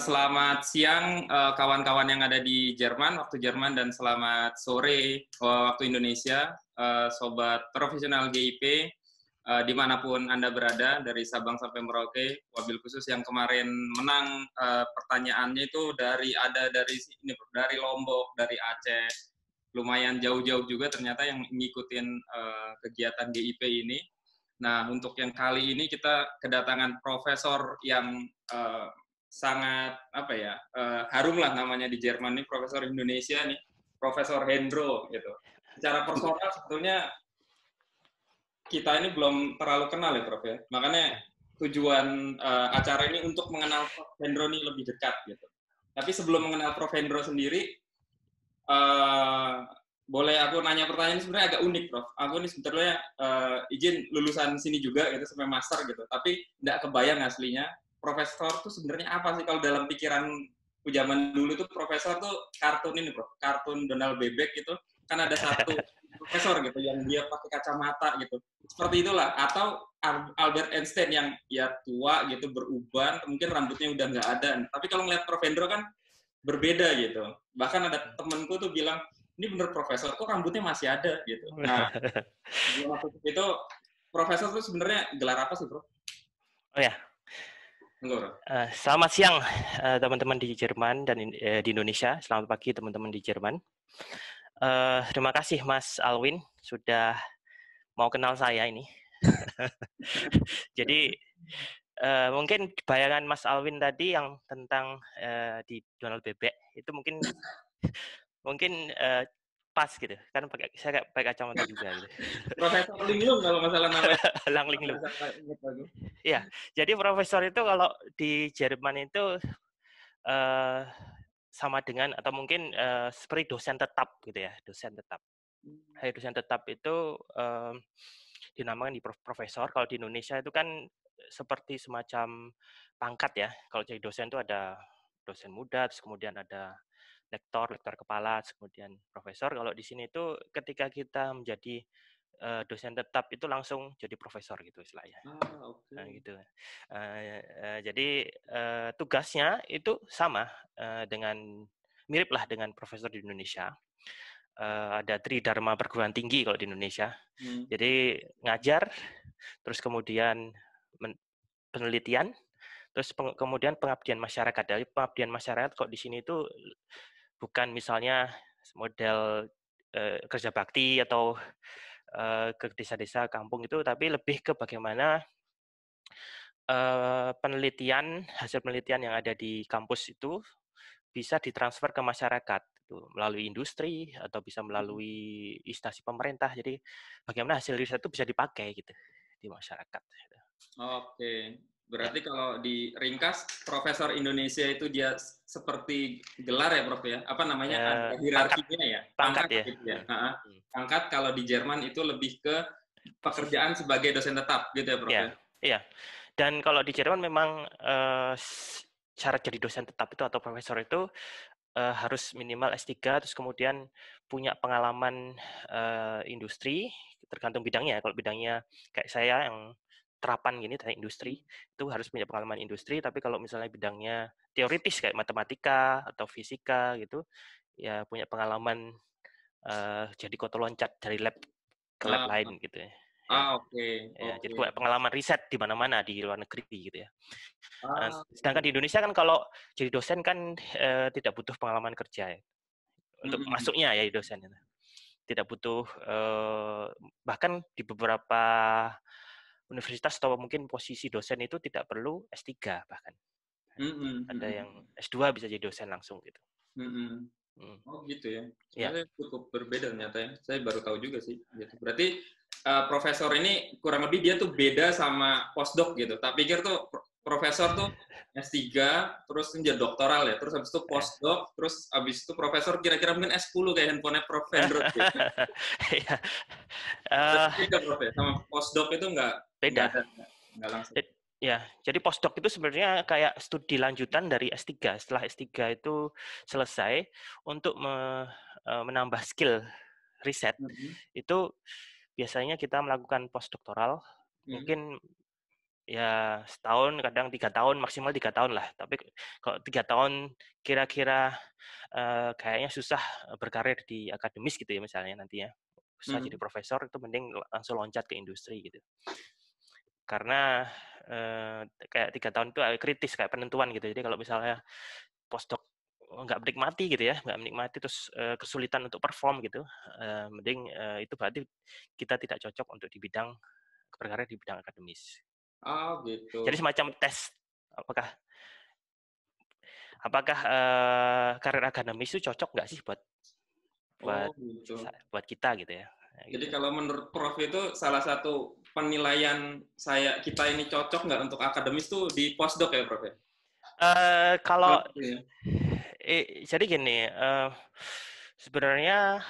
selamat siang eh, kawan-kawan yang ada di Jerman, waktu Jerman, dan selamat sore eh, waktu Indonesia, eh, sobat profesional GIP, dimanapun Anda berada, dari Sabang sampai Merauke, wabil khusus yang kemarin menang pertanyaannya itu dari ada dari sini, dari Lombok, dari Aceh, lumayan jauh-jauh juga ternyata yang ngikutin kegiatan GIP ini. Nah, untuk yang kali ini kita kedatangan profesor yang uh, sangat apa ya uh, harum lah namanya di Jerman nih Profesor Indonesia nih Profesor Hendro gitu. Secara personal sebetulnya kita ini belum terlalu kenal ya Prof ya. Makanya tujuan uh, acara ini untuk mengenal Prof Hendro ini lebih dekat gitu. Tapi sebelum mengenal Prof Hendro sendiri uh, boleh aku nanya pertanyaan ini sebenarnya agak unik Prof. Aku ini sebetulnya uh, izin lulusan sini juga gitu sampai master gitu, tapi tidak kebayang aslinya profesor tuh sebenarnya apa sih kalau dalam pikiran zaman dulu tuh profesor tuh kartun ini bro kartun Donald Bebek gitu kan ada satu profesor gitu yang dia pakai kacamata gitu seperti itulah atau Albert Einstein yang ya tua gitu beruban mungkin rambutnya udah nggak ada tapi kalau ngeliat Prof Hendro kan berbeda gitu bahkan ada temenku tuh bilang ini bener profesor kok rambutnya masih ada gitu nah itu profesor tuh sebenarnya gelar apa sih bro oh ya Eh, selamat siang eh, teman-teman di Jerman dan eh, di Indonesia. Selamat pagi teman-teman di Jerman. terima kasih Mas Alwin sudah mau kenal saya ini. Jadi mungkin bayangan Mas Alwin tadi yang tentang di Donald Bebek itu mungkin mungkin pas gitu kan pakai saya pakai kacamata juga gitu. Profesor Linglung kalau nggak salah namanya. Lang Linglung. Iya, jadi profesor itu kalau di Jerman itu uh, sama dengan atau mungkin uh, seperti dosen tetap gitu ya, dosen tetap. Hmm. Hai dosen tetap itu um, dinamakan di profesor. Kalau di Indonesia itu kan seperti semacam pangkat ya. Kalau jadi dosen itu ada dosen muda, terus kemudian ada lektor, lektor kepala, kemudian profesor. Kalau di sini itu ketika kita menjadi uh, dosen tetap itu langsung jadi profesor gitu istilahnya. Ah, okay. nah, gitu. Uh, uh, jadi uh, tugasnya itu sama uh, dengan lah dengan profesor di Indonesia. Uh, ada tri dharma perguruan tinggi kalau di Indonesia. Hmm. Jadi ngajar, terus kemudian penelitian, terus kemudian pengabdian masyarakat. Dari pengabdian masyarakat kok di sini itu bukan misalnya model eh, kerja bakti atau eh, ke desa-desa kampung itu, tapi lebih ke bagaimana eh, penelitian hasil penelitian yang ada di kampus itu bisa ditransfer ke masyarakat itu melalui industri atau bisa hmm. melalui instansi pemerintah. Jadi bagaimana hasil riset itu bisa dipakai gitu di masyarakat. Gitu. Oke, Berarti kalau di ringkas profesor Indonesia itu dia seperti gelar ya, Prof ya? Apa namanya? Uh, hierarkinya ya? Pangkat, ya. Gitu ya. -huh. Hmm. pangkat kalau di Jerman itu lebih ke pekerjaan sebagai dosen tetap gitu ya, Prof ya? ya? Iya. Dan kalau di Jerman memang uh, eh, syarat jadi dosen tetap itu atau profesor itu uh, harus minimal S3 terus kemudian punya pengalaman uh, industri tergantung bidangnya. Kalau bidangnya kayak saya yang terapan gini teknik industri hmm. itu harus punya pengalaman industri tapi kalau misalnya bidangnya teoritis kayak matematika atau fisika gitu ya punya pengalaman uh, jadi kota loncat dari lab ke lab ah, lain gitu ya, ya. ah oke okay, ya, okay. jadi punya pengalaman riset di mana-mana di luar negeri gitu ya nah, ah, nah, sedangkan di Indonesia kan kalau jadi dosen kan uh, tidak butuh pengalaman kerja ya. untuk mm masuknya ya di dosen tidak butuh uh, bahkan di beberapa universitas atau mungkin posisi dosen itu tidak perlu S3 bahkan. Mm -hmm. Ada hmm. yang S2 bisa jadi dosen langsung gitu. Mm -hmm. Mm. Oh gitu ya. Ya. yeah. cukup berbeda ternyata ya. Saya baru tahu juga sih. Gitu. Berarti uh, profesor ini kurang lebih dia tuh beda sama postdoc gitu. Tak pikir tuh profesor tuh S3, terus menjadi doktoral ya, terus habis itu eh. postdoc, terus habis itu profesor kira-kira mungkin S10 kayak handphonenya Prof. Hendro. Iya. Eh. Beda Prof ya? sama postdoc itu nggak beda. Nggak, langsung. It, ya, jadi postdoc itu sebenarnya kayak studi lanjutan dari S3. Setelah S3 itu selesai untuk me, e, menambah skill riset, mm -hmm. itu biasanya kita melakukan postdoctoral Mm -hmm. Mungkin ya setahun kadang tiga tahun maksimal tiga tahun lah tapi kalau tiga tahun kira-kira uh, kayaknya susah eh, berkarir di akademis gitu ya misalnya nantinya susah hmm. jadi profesor itu mending langsung loncat ke industri gitu karena uh, kayak tiga tahun itu kritis kayak penentuan gitu jadi kalau misalnya postdoc nggak menikmati gitu ya nggak menikmati terus uh, kesulitan untuk perform gitu uh, mending uh, itu berarti kita tidak cocok untuk di bidang berkarir di bidang akademis Oh, gitu. Jadi semacam tes apakah apakah uh, karir akademis itu cocok nggak sih buat oh, buat oh, gitu. buat kita gitu ya? Jadi gitu. kalau menurut Prof itu salah satu penilaian saya kita ini cocok nggak untuk akademis tuh di postdoc ya Prof? Uh, kalau prof, ya. eh, jadi gini uh, sebenarnya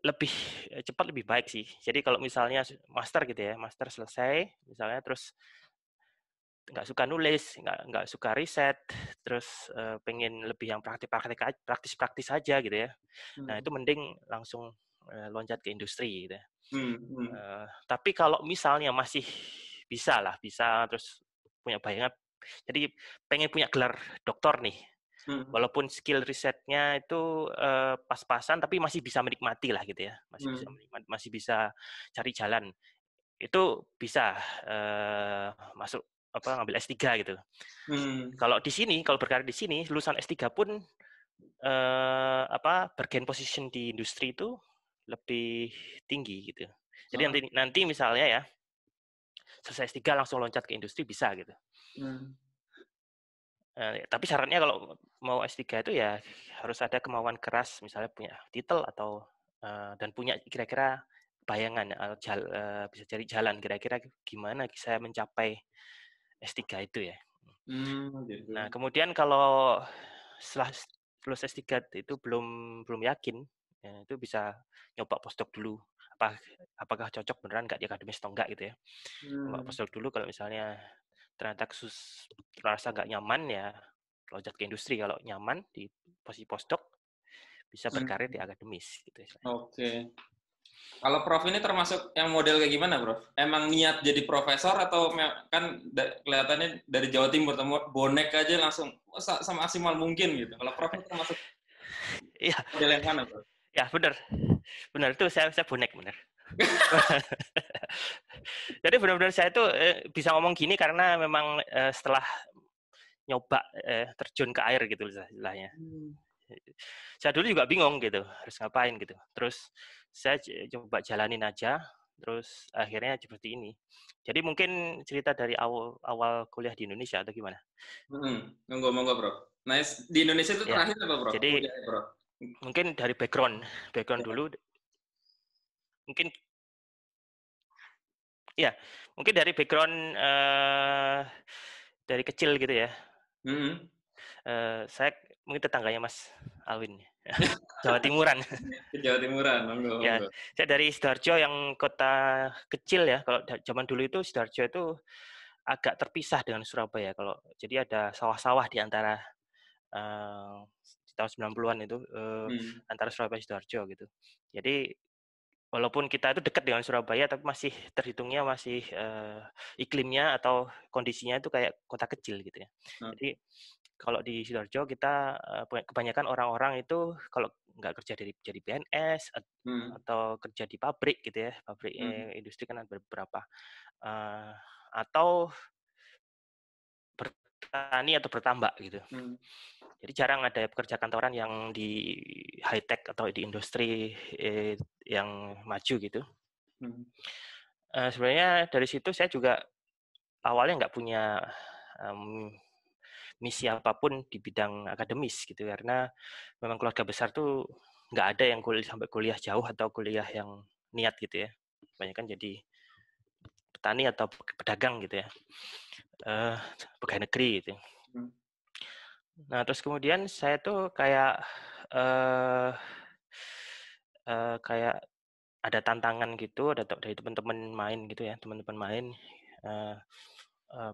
lebih eh, cepat lebih baik sih. Jadi kalau misalnya master gitu ya, master selesai misalnya terus nggak suka nulis, nggak nggak suka riset, terus uh, pengen lebih yang praktik-praktik praktis-praktis saja gitu ya. Nah, hmm. Nah itu mending langsung uh, loncat ke industri gitu. Ya. Hmm. Hmm. Uh, tapi kalau misalnya masih bisa lah, bisa terus punya bayangan. Jadi pengen punya gelar doktor nih, hmm. walaupun skill risetnya itu uh, pas-pasan tapi masih bisa menikmati lah gitu ya masih hmm. bisa masih bisa cari jalan itu bisa uh, masuk apa ngambil S3 gitu. Hmm. Kalau di sini kalau berkarir di sini lulusan S3 pun uh, apa bergain position di industri itu lebih tinggi gitu. Jadi hmm. nanti nanti misalnya ya selesai S3 langsung loncat ke industri bisa gitu. Hmm. Eh, ya, tapi syaratnya kalau mau S3 itu ya harus ada kemauan keras, misalnya punya titel atau uh, dan punya kira-kira bayangan atau jala, uh, eh, bisa cari jalan kira-kira gimana saya mencapai S3 itu ya. Hmm, gitu. Nah, kemudian kalau setelah lulus S3 itu belum belum yakin, ya, itu bisa nyoba postdoc dulu apakah cocok beneran nggak di akademis atau enggak gitu ya. Hmm. postdoc dulu kalau misalnya ternyata kasus terasa nggak nyaman ya lojak ke industri kalau nyaman di posisi postdoc bisa hmm. berkarir hmm. di akademis gitu. Oke. Okay. Kalau Prof ini termasuk yang model kayak gimana, Prof? Emang niat jadi profesor atau kan kelihatannya dari Jawa Timur temu bonek aja langsung oh, sama maksimal mungkin gitu. Kalau Prof ini termasuk Iya. model yang mana, Prof? Ya, benar. Benar itu saya saya bonek benar. Jadi benar-benar saya itu eh, bisa ngomong gini karena memang eh, setelah nyoba eh, terjun ke air gitu istilahnya. Hmm. Saya dulu juga bingung gitu, harus ngapain gitu. Terus saya coba jalanin aja, terus akhirnya seperti ini. Jadi mungkin cerita dari awal awal kuliah di Indonesia atau gimana? Hmm, monggo bro. Nice. Di Indonesia itu ya. apa bro? Jadi bro? mungkin dari background background ya. dulu mungkin ya mungkin dari background uh, dari kecil gitu ya mm -hmm. uh, saya mungkin tetangganya Mas Alwin ya. Jawa Timuran Jawa Timuran monggo, ya saya dari sidoarjo yang kota kecil ya kalau zaman dulu itu sidoarjo itu agak terpisah dengan Surabaya kalau jadi ada sawah-sawah di antara uh, tahun 90-an itu uh, hmm. antara Surabaya dan Sidoarjo gitu. Jadi walaupun kita itu dekat dengan Surabaya tapi masih terhitungnya masih uh, iklimnya atau kondisinya itu kayak kota kecil gitu ya. Hmm. Jadi kalau di Sidoarjo kita uh, kebanyakan orang-orang itu kalau nggak kerja dari jadi PNS hmm. atau kerja di pabrik gitu ya, pabrik hmm. industri kan ada beberapa uh, atau bertani atau bertambak gitu. Hmm. Jadi jarang ada pekerja kantoran yang di high tech atau di industri e, yang maju gitu. Hmm. Uh, sebenarnya dari situ saya juga awalnya nggak punya um, misi apapun di bidang akademis gitu karena memang keluarga besar tuh nggak ada yang kuliah sampai kuliah jauh atau kuliah yang niat gitu ya. Banyak kan jadi petani atau pedagang gitu ya, uh, pegawai negeri gitu. Nah, terus kemudian saya tuh kayak uh, uh, kayak ada tantangan gitu, ada dari teman-teman main gitu ya, teman-teman main. Uh, uh,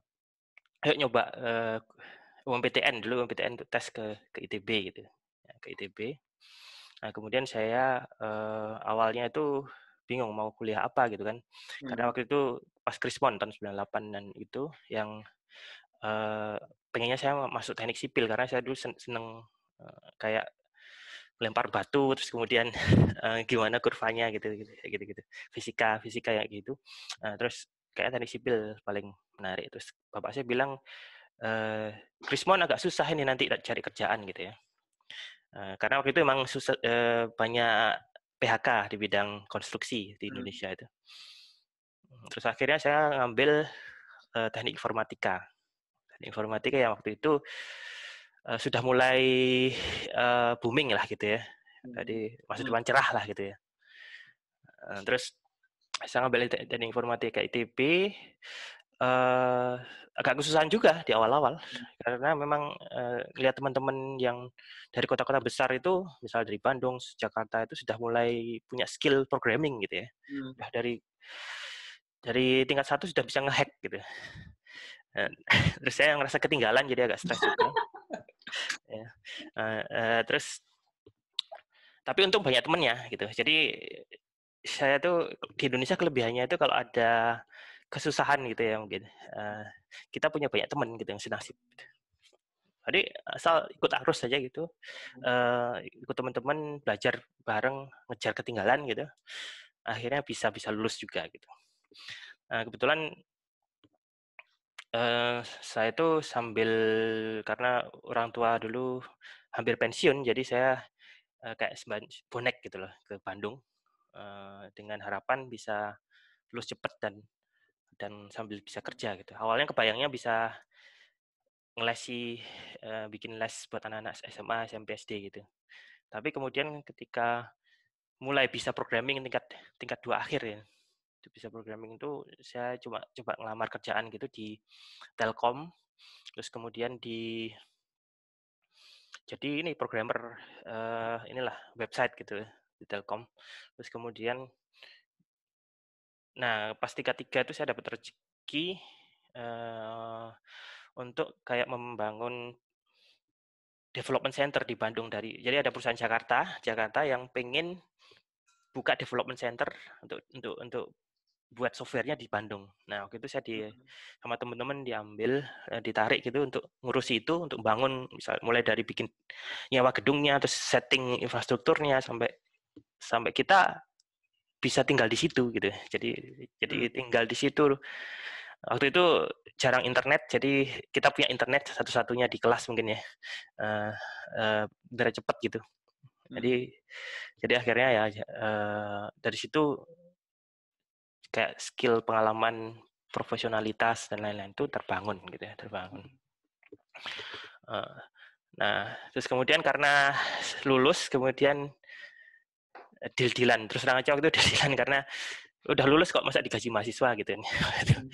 ayo nyoba uh, UMPTN dulu, UMPTN untuk tes ke ke ITB gitu, ya, ke ITB. Nah, kemudian saya uh, awalnya itu bingung mau kuliah apa gitu kan. Hmm. Karena waktu itu pas krispon tahun 98 dan itu yang uh, pengennya saya masuk teknik sipil karena saya dulu seneng eh, kayak lempar batu terus kemudian eh, gimana kurvanya gitu gitu gitu gitu fisika fisika kayak gitu nah, terus kayak teknik sipil paling menarik terus bapak saya bilang uh, eh, Krismon agak susah ini nanti cari kerjaan gitu ya karena waktu itu emang susah banyak PHK di bidang konstruksi di hmm. Indonesia itu terus akhirnya saya ngambil teknik informatika informatika yang waktu itu uh, sudah mulai uh, booming lah gitu ya. Jadi hmm. masa depan hmm. cerah lah gitu ya. Uh, terus saya ngambil teknik informatika ITB uh, agak kesusahan juga di awal-awal hmm. karena memang uh, lihat teman-teman yang dari kota-kota besar itu misalnya dari Bandung, Jakarta itu sudah mulai punya skill programming gitu ya. Hmm. dari dari tingkat satu sudah bisa ngehack gitu. Ya. Eh, terus saya ngerasa ketinggalan jadi agak stres juga. ya. uh, uh, terus tapi untung banyak temennya gitu. Jadi saya tuh di Indonesia kelebihannya itu kalau ada kesusahan gitu ya mungkin uh, kita punya banyak teman gitu yang senasib. Gitu. Jadi asal ikut arus saja gitu, uh, ikut teman-teman belajar bareng, ngejar ketinggalan gitu, akhirnya bisa bisa lulus juga gitu. Nah, kebetulan Eh, saya itu sambil karena orang tua dulu hampir pensiun, jadi saya uh, kayak bonek gitu loh ke Bandung uh, dengan harapan bisa lulus cepat dan dan sambil bisa kerja gitu. Awalnya kebayangnya bisa ngelesi uh, bikin les buat anak-anak SMA, SMP, SD gitu. Tapi kemudian ketika mulai bisa programming tingkat tingkat dua akhir ya, itu bisa programming itu saya cuma coba ngelamar kerjaan gitu di Telkom terus kemudian di jadi ini programmer uh, inilah website gitu di Telkom terus kemudian nah pas tiga tiga itu saya dapat rezeki uh, untuk kayak membangun development center di Bandung dari jadi ada perusahaan Jakarta Jakarta yang pengen buka development center untuk untuk untuk buat softwarenya di Bandung. Nah waktu itu saya di hmm. sama teman-teman diambil eh, ditarik gitu untuk ngurusi itu untuk bangun misal mulai dari bikin nyawa gedungnya terus setting infrastrukturnya sampai sampai kita bisa tinggal di situ gitu. Jadi jadi hmm. tinggal di situ waktu itu jarang internet jadi kita punya internet satu-satunya di kelas mungkin ya uh, eh, uh, eh, berat cepat gitu jadi hmm. jadi akhirnya ya uh, dari situ kayak skill pengalaman profesionalitas dan lain-lain itu terbangun gitu ya terbangun eh, nah terus kemudian karena lulus kemudian eh, deal-dealan terus terang aja waktu itu deal-dealan karena udah lulus kok masa digaji mahasiswa gitu kan hmm.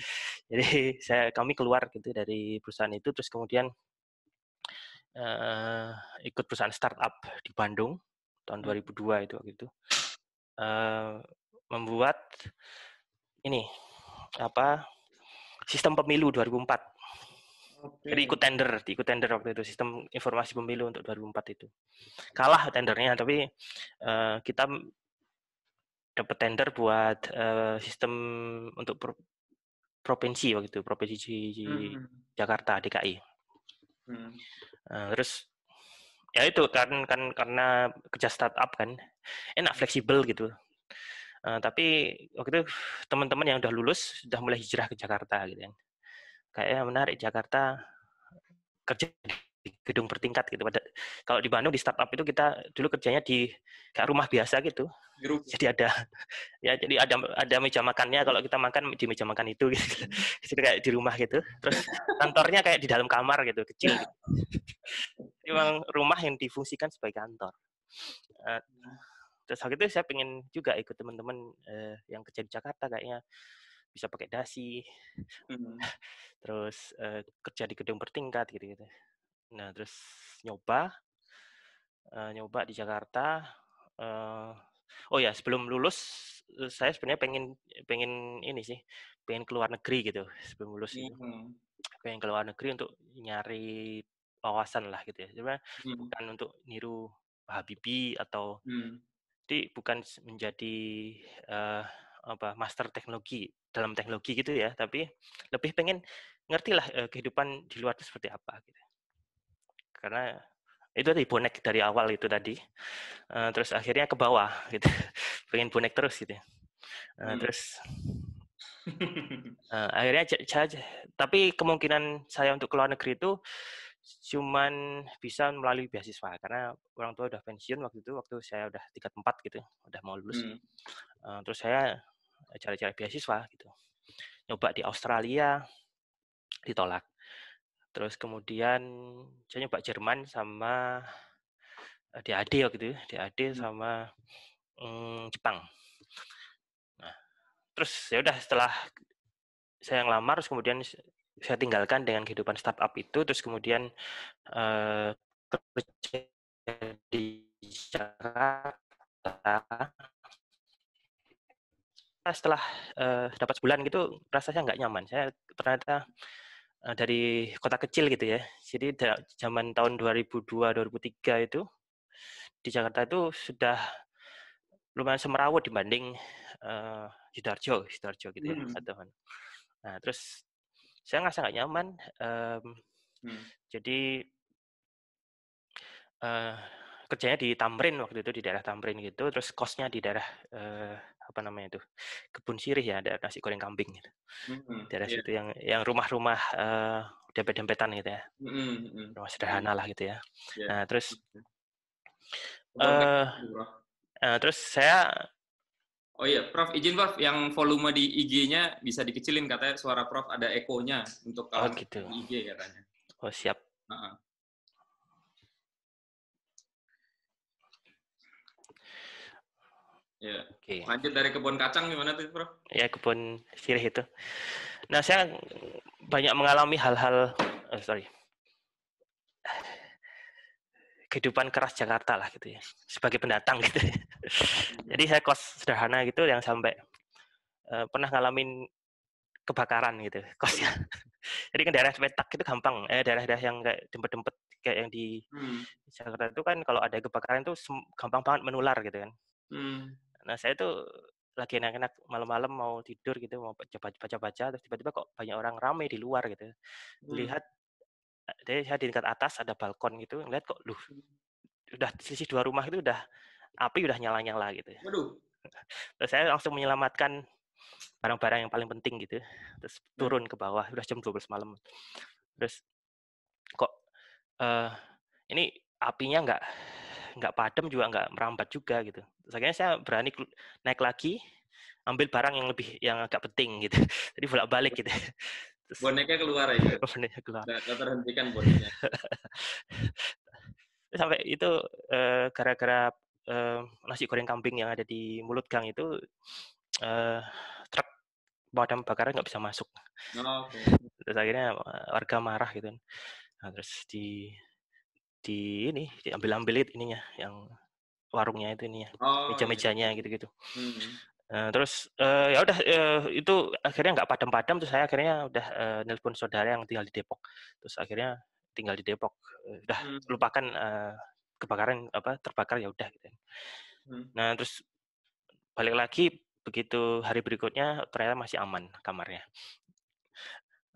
jadi saya kami keluar gitu dari perusahaan itu terus kemudian uh, ikut perusahaan startup di Bandung tahun 2002 hmm. itu waktu itu uh, membuat ini apa sistem pemilu 2004 Okay. Jadi ikut tender, ikut tender waktu itu sistem informasi pemilu untuk 2004 itu. Kalah tendernya, tapi uh, kita dapat tender buat uh, sistem untuk pro provinsi waktu itu, provinsi hmm. Jakarta DKI. Hmm. Uh, terus ya itu kan kan karena kerja startup kan enak fleksibel gitu Eh, tapi waktu itu teman-teman yang udah lulus sudah mulai hijrah ke Jakarta gitu kan. Kayaknya menarik Jakarta kerja di gedung bertingkat gitu. Pada kalau di Bandung di startup itu kita dulu kerjanya di kayak rumah biasa gitu. Grup. Jadi ada ya jadi ada ada meja makannya kalau kita makan di meja makan itu gitu. Jadi kayak di rumah gitu. Terus kantornya kayak di dalam kamar gitu, kecil. Gitu. Memang rumah yang difungsikan sebagai kantor. Uh, terus waktu itu saya pengen juga ikut teman-teman uh, yang kerja di Jakarta kayaknya bisa pakai dasi mm. terus uh, kerja di gedung bertingkat gitu gitu nah terus nyoba uh, nyoba di Jakarta uh, oh ya sebelum lulus saya sebenarnya pengen pengen ini sih pengen keluar negeri gitu sebelum lulus mm -hmm. pengen keluar negeri untuk nyari wawasan lah gitu ya cuma mm bukan untuk niru Habibie atau mm berarti bukan menjadi uh, apa master teknologi dalam teknologi gitu ya, tapi lebih pengen ngertilah uh, kehidupan di luar itu seperti apa gitu. Karena itu tadi bonek dari awal itu tadi uh, terus akhirnya ke bawah gitu pengen bonek terus gitu uh, hmm. terus uh, akhirnya saya tapi kemungkinan saya untuk keluar negeri itu cuman bisa melalui beasiswa karena orang tua udah pensiun waktu itu waktu saya udah tingkat empat gitu udah mau lulus hmm. uh, terus saya eh, cari-cari beasiswa gitu nyoba di Australia ditolak terus kemudian saya nyoba Jerman sama eh, DAD waktu itu DAD hmm. sama um, Jepang nah, terus ya udah setelah saya yang lamar terus kemudian saya tinggalkan dengan kehidupan startup itu terus kemudian uh, kerja di Jakarta setelah uh, dapat sebulan gitu rasanya nggak nyaman saya ternyata uh, dari kota kecil gitu ya jadi zaman tahun 2002 2003 itu di Jakarta itu sudah lumayan semerawut dibanding uh, Sidoarjo Sidoarjo gitu ya hmm. Nah, terus saya nggak sangat nyaman. Um, hmm. Jadi uh, kerjanya di Tamrin waktu itu di daerah Tamrin gitu, terus kosnya di daerah uh, apa namanya itu kebun sirih ya, daerah nasi goreng kambing gitu. Hmm. Daerah yeah. situ yang yang rumah-rumah uh, dempet-dempetan gitu ya, hmm, hmm, hmm. rumah sederhana lah gitu ya. Yeah. Nah terus. Uh, uh, terus saya Oh iya, Prof, izin Prof, yang volume di IG-nya bisa dikecilin katanya suara Prof ada ekonya untuk oh, kalau oh, gitu. di IG katanya. Oh siap. Uh -uh. Ya. Oke. Okay. Lanjut dari kebun kacang gimana tuh, Prof? Ya, kebun sirih itu. Nah, saya banyak mengalami hal-hal oh, sorry kehidupan keras Jakarta lah gitu ya sebagai pendatang gitu jadi saya kos sederhana gitu yang sampai eh, pernah ngalamin kebakaran gitu kosnya jadi kan daerah petak itu gampang eh daerah-daerah yang kayak dempet-dempet kayak yang di hmm. Jakarta itu kan kalau ada kebakaran itu gampang banget menular gitu kan hmm. nah saya tuh lagi enak-enak malam-malam mau tidur gitu mau baca-baca terus tiba-tiba kok banyak orang ramai di luar gitu hmm. lihat jadi saya di tingkat atas ada balkon gitu ngeliat kok lu udah sisi dua rumah itu udah api udah nyala-nyala gitu. Waduh. Terus saya langsung menyelamatkan barang-barang yang paling penting gitu. Terus nah. turun ke bawah, udah jam 12 malam. Terus kok uh, ini apinya nggak nggak padam juga nggak merambat juga gitu. Terus akhirnya saya berani naik lagi ambil barang yang lebih yang agak penting gitu. Jadi bolak-balik gitu boneka keluar aja, boneka keluar Gak, gak terhentikan boneka sampai itu eh, gara-gara uh, nasi goreng kambing yang ada di mulut gang itu uh, truk badan bakarnya nggak bisa masuk oh, okay. terus akhirnya warga marah gitu kan. nah, terus di di ini diambil ambil ininya yang warungnya itu ini ya oh, iya. meja-mejanya gitu-gitu hmm. Nah, terus uh, ya udah uh, itu akhirnya nggak padam-padam terus saya akhirnya udah uh, nelpon saudara yang tinggal di Depok. Terus akhirnya tinggal di Depok. Udah hmm. lupakan uh, kebakaran apa terbakar ya udah gitu. Hmm. Nah, terus balik lagi begitu hari berikutnya ternyata masih aman kamarnya.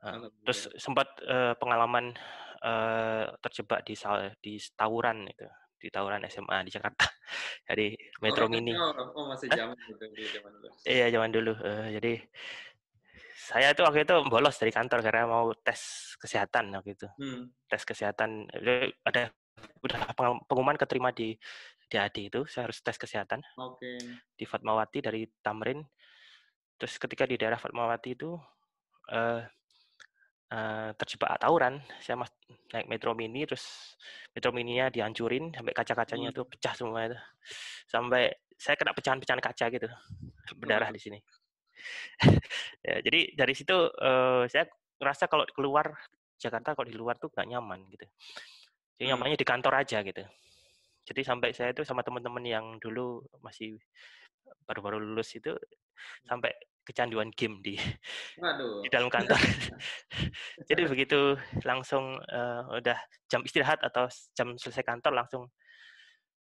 Uh, terus ya. sempat uh, pengalaman uh, terjebak di di tawuran itu di tawuran SMA di Jakarta. Jadi oh, Metro oh, Mini. Oh, oh masih zaman dulu. Iya, zaman dulu. Uh, jadi saya itu waktu itu bolos dari kantor karena mau tes kesehatan waktu itu. Hmm. Tes kesehatan ada udah pengumuman keterima di di AD itu saya harus tes kesehatan. Oke. Okay. Di Fatmawati dari Tamrin. Terus ketika di daerah Fatmawati itu uh, uh, terjebak tawuran. Saya mas naik metro mini terus metro mininya dihancurin sampai kaca-kacanya hmm. tuh pecah semua itu. Sampai saya kena pecahan-pecahan kaca gitu. Berdarah di sini. ya, jadi dari situ uh, saya ngerasa kalau keluar Jakarta kalau di luar tuh nggak nyaman gitu. Jadi hmm. nyamannya di kantor aja gitu. Jadi sampai saya itu sama teman-teman yang dulu masih baru-baru lulus itu sampai kecanduan game di Waduh. di dalam kantor. Jadi begitu langsung uh, udah jam istirahat atau jam selesai kantor langsung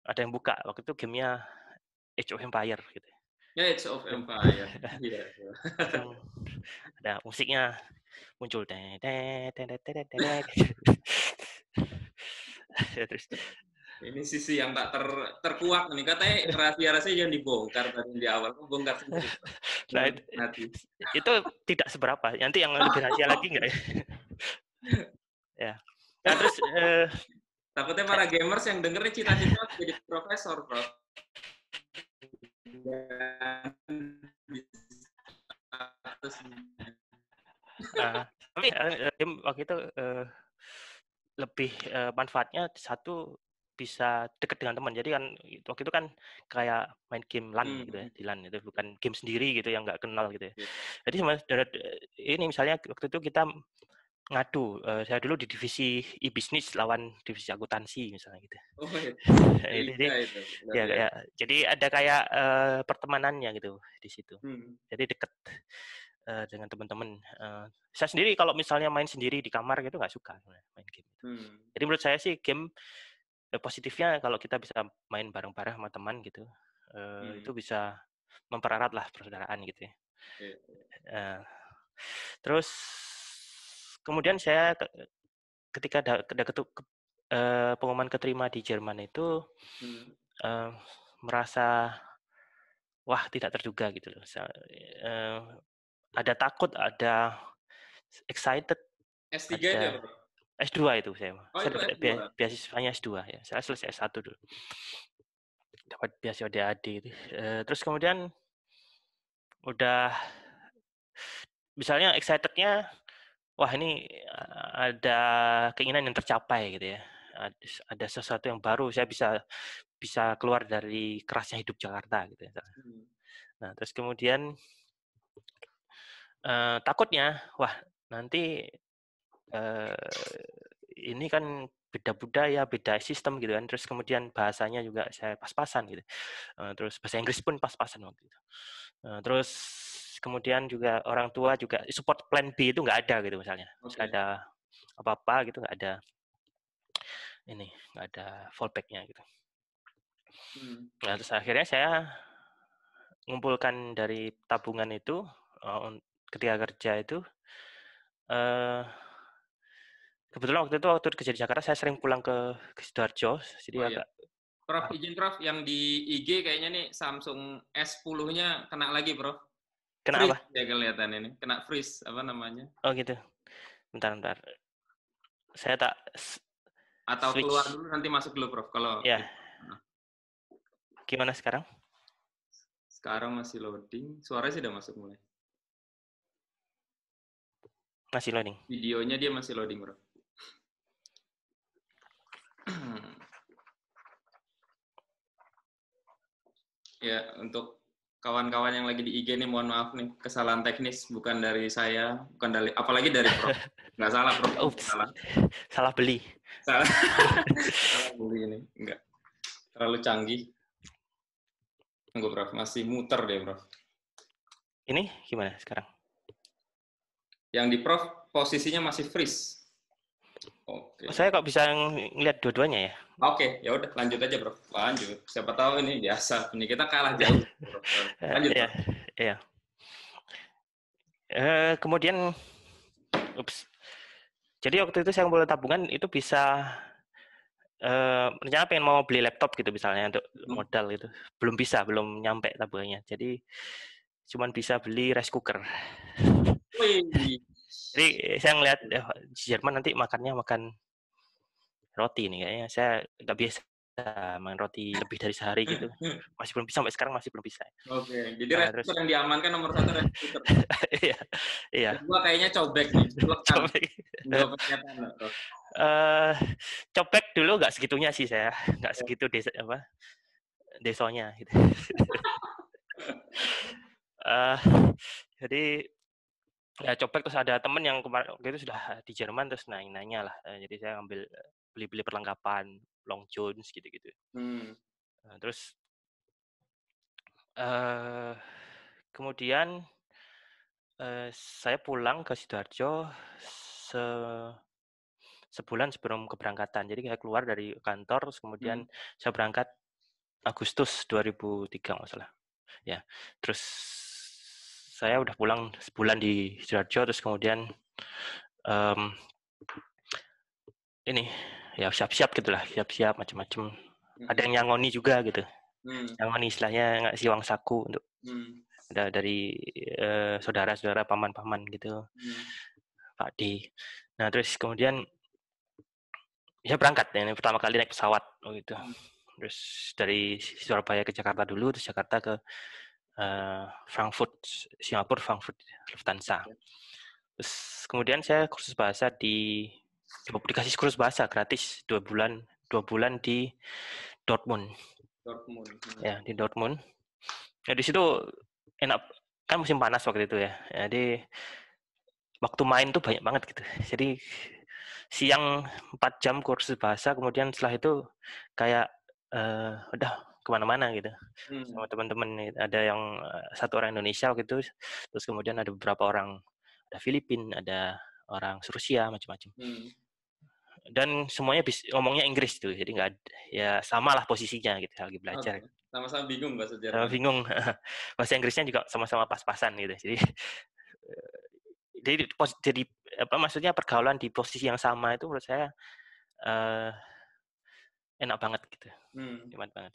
ada yang buka. Waktu itu gamenya Age of Empire gitu. Ya, Age of Empire. Iya. iya. ada musiknya muncul. Terus ini sisi yang tak ter, terkuak nih. Katanya rahasia-rahasia yang dibongkar tadi di awal. Bongkar sendiri. Nah, nah, itu, itu tidak seberapa. Nanti yang lebih rahasia lagi nggak ya? ya. Nah, terus uh, takutnya para gamers yang dengernya cita-cita jadi profesor, Bro. Nah, tapi game eh, eh, waktu itu uh, lebih uh, manfaatnya satu bisa deket dengan teman. Jadi kan waktu itu kan kayak main game LAN hmm. gitu ya, hmm. di LAN itu bukan game sendiri gitu yang nggak kenal gitu ya. Iya. Jadi sebenarnya eh, ini misalnya waktu itu kita ngadu eh, saya dulu di divisi e business lawan divisi akuntansi misalnya gitu. Oh, iya. iya jadi iya, ya, ya. jadi ada kayak uh, pertemanannya gitu di situ. Hmm. hmm. Jadi deket dengan teman-teman. Uh, saya sendiri kalau misalnya main sendiri di kamar gitu nggak suka main game. Gitu. Hmm. Jadi menurut saya sih game positifnya kalau kita bisa main bareng-bareng sama teman gitu uh, hmm. itu bisa mempererat lah persaudaraan gitu ya. Yeah. Uh, terus kemudian saya ketika ada, ketuk, ke, uh, pengumuman keterima di Jerman itu hmm. uh, merasa wah tidak terduga gitu loh. Saya, uh, ada takut, ada excited. S3 ada, ada S2 itu saya. Oh, saya dapat beasiswanya S2 ya. Saya selesai S1 dulu. Dapat beasiswa DAD itu. Eh, terus kemudian udah misalnya excitednya wah ini eh, ada keinginan yang tercapai gitu ya. Ada sesuatu yang baru saya bisa bisa keluar dari kerasnya hidup Jakarta gitu ya. Hmm. Nah, terus kemudian eh, takutnya wah nanti eh, ini kan beda budaya, beda sistem gitu kan. Terus kemudian bahasanya juga saya pas-pasan gitu. Eh, terus bahasa Inggris pun pas-pasan waktu itu. Eh, terus kemudian juga orang tua juga support plan B itu nggak ada gitu misalnya. Okay. Nggak ada apa-apa gitu, nggak ada ini, nggak ada fallbacknya gitu. Hmm. Nah, terus akhirnya saya ngumpulkan dari tabungan itu eh, ketika kerja itu kebetulan waktu itu waktu kerja di Jakarta saya sering pulang ke, ke Sidoarjo jadi oh, iya. agak iya. Prof, izin Prof, yang di IG kayaknya nih Samsung S10-nya kena lagi, Prof. Kena freeze apa? Ya kelihatan ini, kena freeze apa namanya? Oh gitu. Bentar, bentar. Saya tak atau switch. keluar dulu nanti masuk dulu, Prof. Kalau Ya. Gimana sekarang? Sekarang masih loading. Suaranya sudah masuk mulai. Masih loading. Videonya dia masih loading, Prof ya, untuk kawan-kawan yang lagi di IG nih, mohon maaf nih, kesalahan teknis bukan dari saya, bukan dari, apalagi dari Prof. Nggak salah, Prof. Oops. Salah. salah beli. Salah. salah beli ini, enggak. Terlalu canggih. Tunggu, Prof. Masih muter deh, Prof. Ini gimana sekarang? Yang di Prof, posisinya masih freeze. Oke. Okay. Saya kok bisa ngelihat dua-duanya ya? Oke, okay, ya udah lanjut aja bro, lanjut. Siapa tahu ini biasa, ini kita kalah jauh. lanjut. Iya, Yeah. Iya. Uh, kemudian, ups. Jadi waktu itu saya ngumpulin tabungan itu bisa uh, rencana pengen mau beli laptop gitu misalnya untuk hmm. modal itu belum bisa, belum nyampe tabungannya. Jadi cuman bisa beli rice cooker. Jadi saya ngelihat eh, Jerman nanti makannya makan roti nih kayaknya. Saya nggak biasa makan roti lebih dari sehari gitu. Hmm, hmm. Masih belum bisa sampai sekarang masih belum bisa. Oke, okay. jadi nah, terus... yang diamankan nomor satu red iya. Iya. Gua kayaknya cobek nih. cobek. Eh, cobek dulu nggak segitunya sih saya. Nggak segitu desa apa? Desonya gitu. uh, jadi ya copet terus ada temen yang kemarin gitu sudah di Jerman terus nanya nanya lah eh, jadi saya ambil eh, beli beli perlengkapan long johns gitu gitu hmm. nah, terus uh, kemudian uh, saya pulang ke sidoarjo se sebulan sebelum keberangkatan jadi saya keluar dari kantor terus kemudian hmm. saya berangkat Agustus 2003 nggak salah ya terus saya udah pulang sebulan di Sidoarjo terus kemudian um, ini ya siap-siap gitulah siap-siap macam-macam hmm. ada yang nyangoni juga gitu hmm. nyangoni istilahnya nggak uang saku untuk hmm. ada dari uh, saudara-saudara paman-paman gitu hmm. Pak Di nah terus kemudian saya berangkat ya ini pertama kali naik pesawat oh gitu hmm. terus dari Surabaya ke Jakarta dulu terus Jakarta ke uh, Frankfurt, Singapura Frankfurt Lufthansa. Terus kemudian saya kursus bahasa di dikasih kursus bahasa gratis dua bulan dua bulan di Dortmund. Dortmund. Ya di Dortmund. Ya di situ enak kan musim panas waktu itu ya. Jadi waktu main tuh banyak banget gitu. Jadi siang 4 jam kursus bahasa, kemudian setelah itu kayak uh, udah kemana-mana gitu hmm. sama teman-teman ada yang eh, satu orang Indonesia gitu terus kemudian ada beberapa orang ada Filipin ada orang Rusia macam-macam hmm. dan semuanya bis, ngomongnya Inggris tuh gitu, jadi nggak ya samalah posisinya gitu lagi belajar okay. Oh, sama-sama bingung bahasa sama bingung bahasa Inggrisnya juga sama-sama pas-pasan gitu jadi eh, jadi pos, jadi apa maksudnya pergaulan di posisi yang sama itu menurut saya uh, enak banget gitu hmm. nikmat banget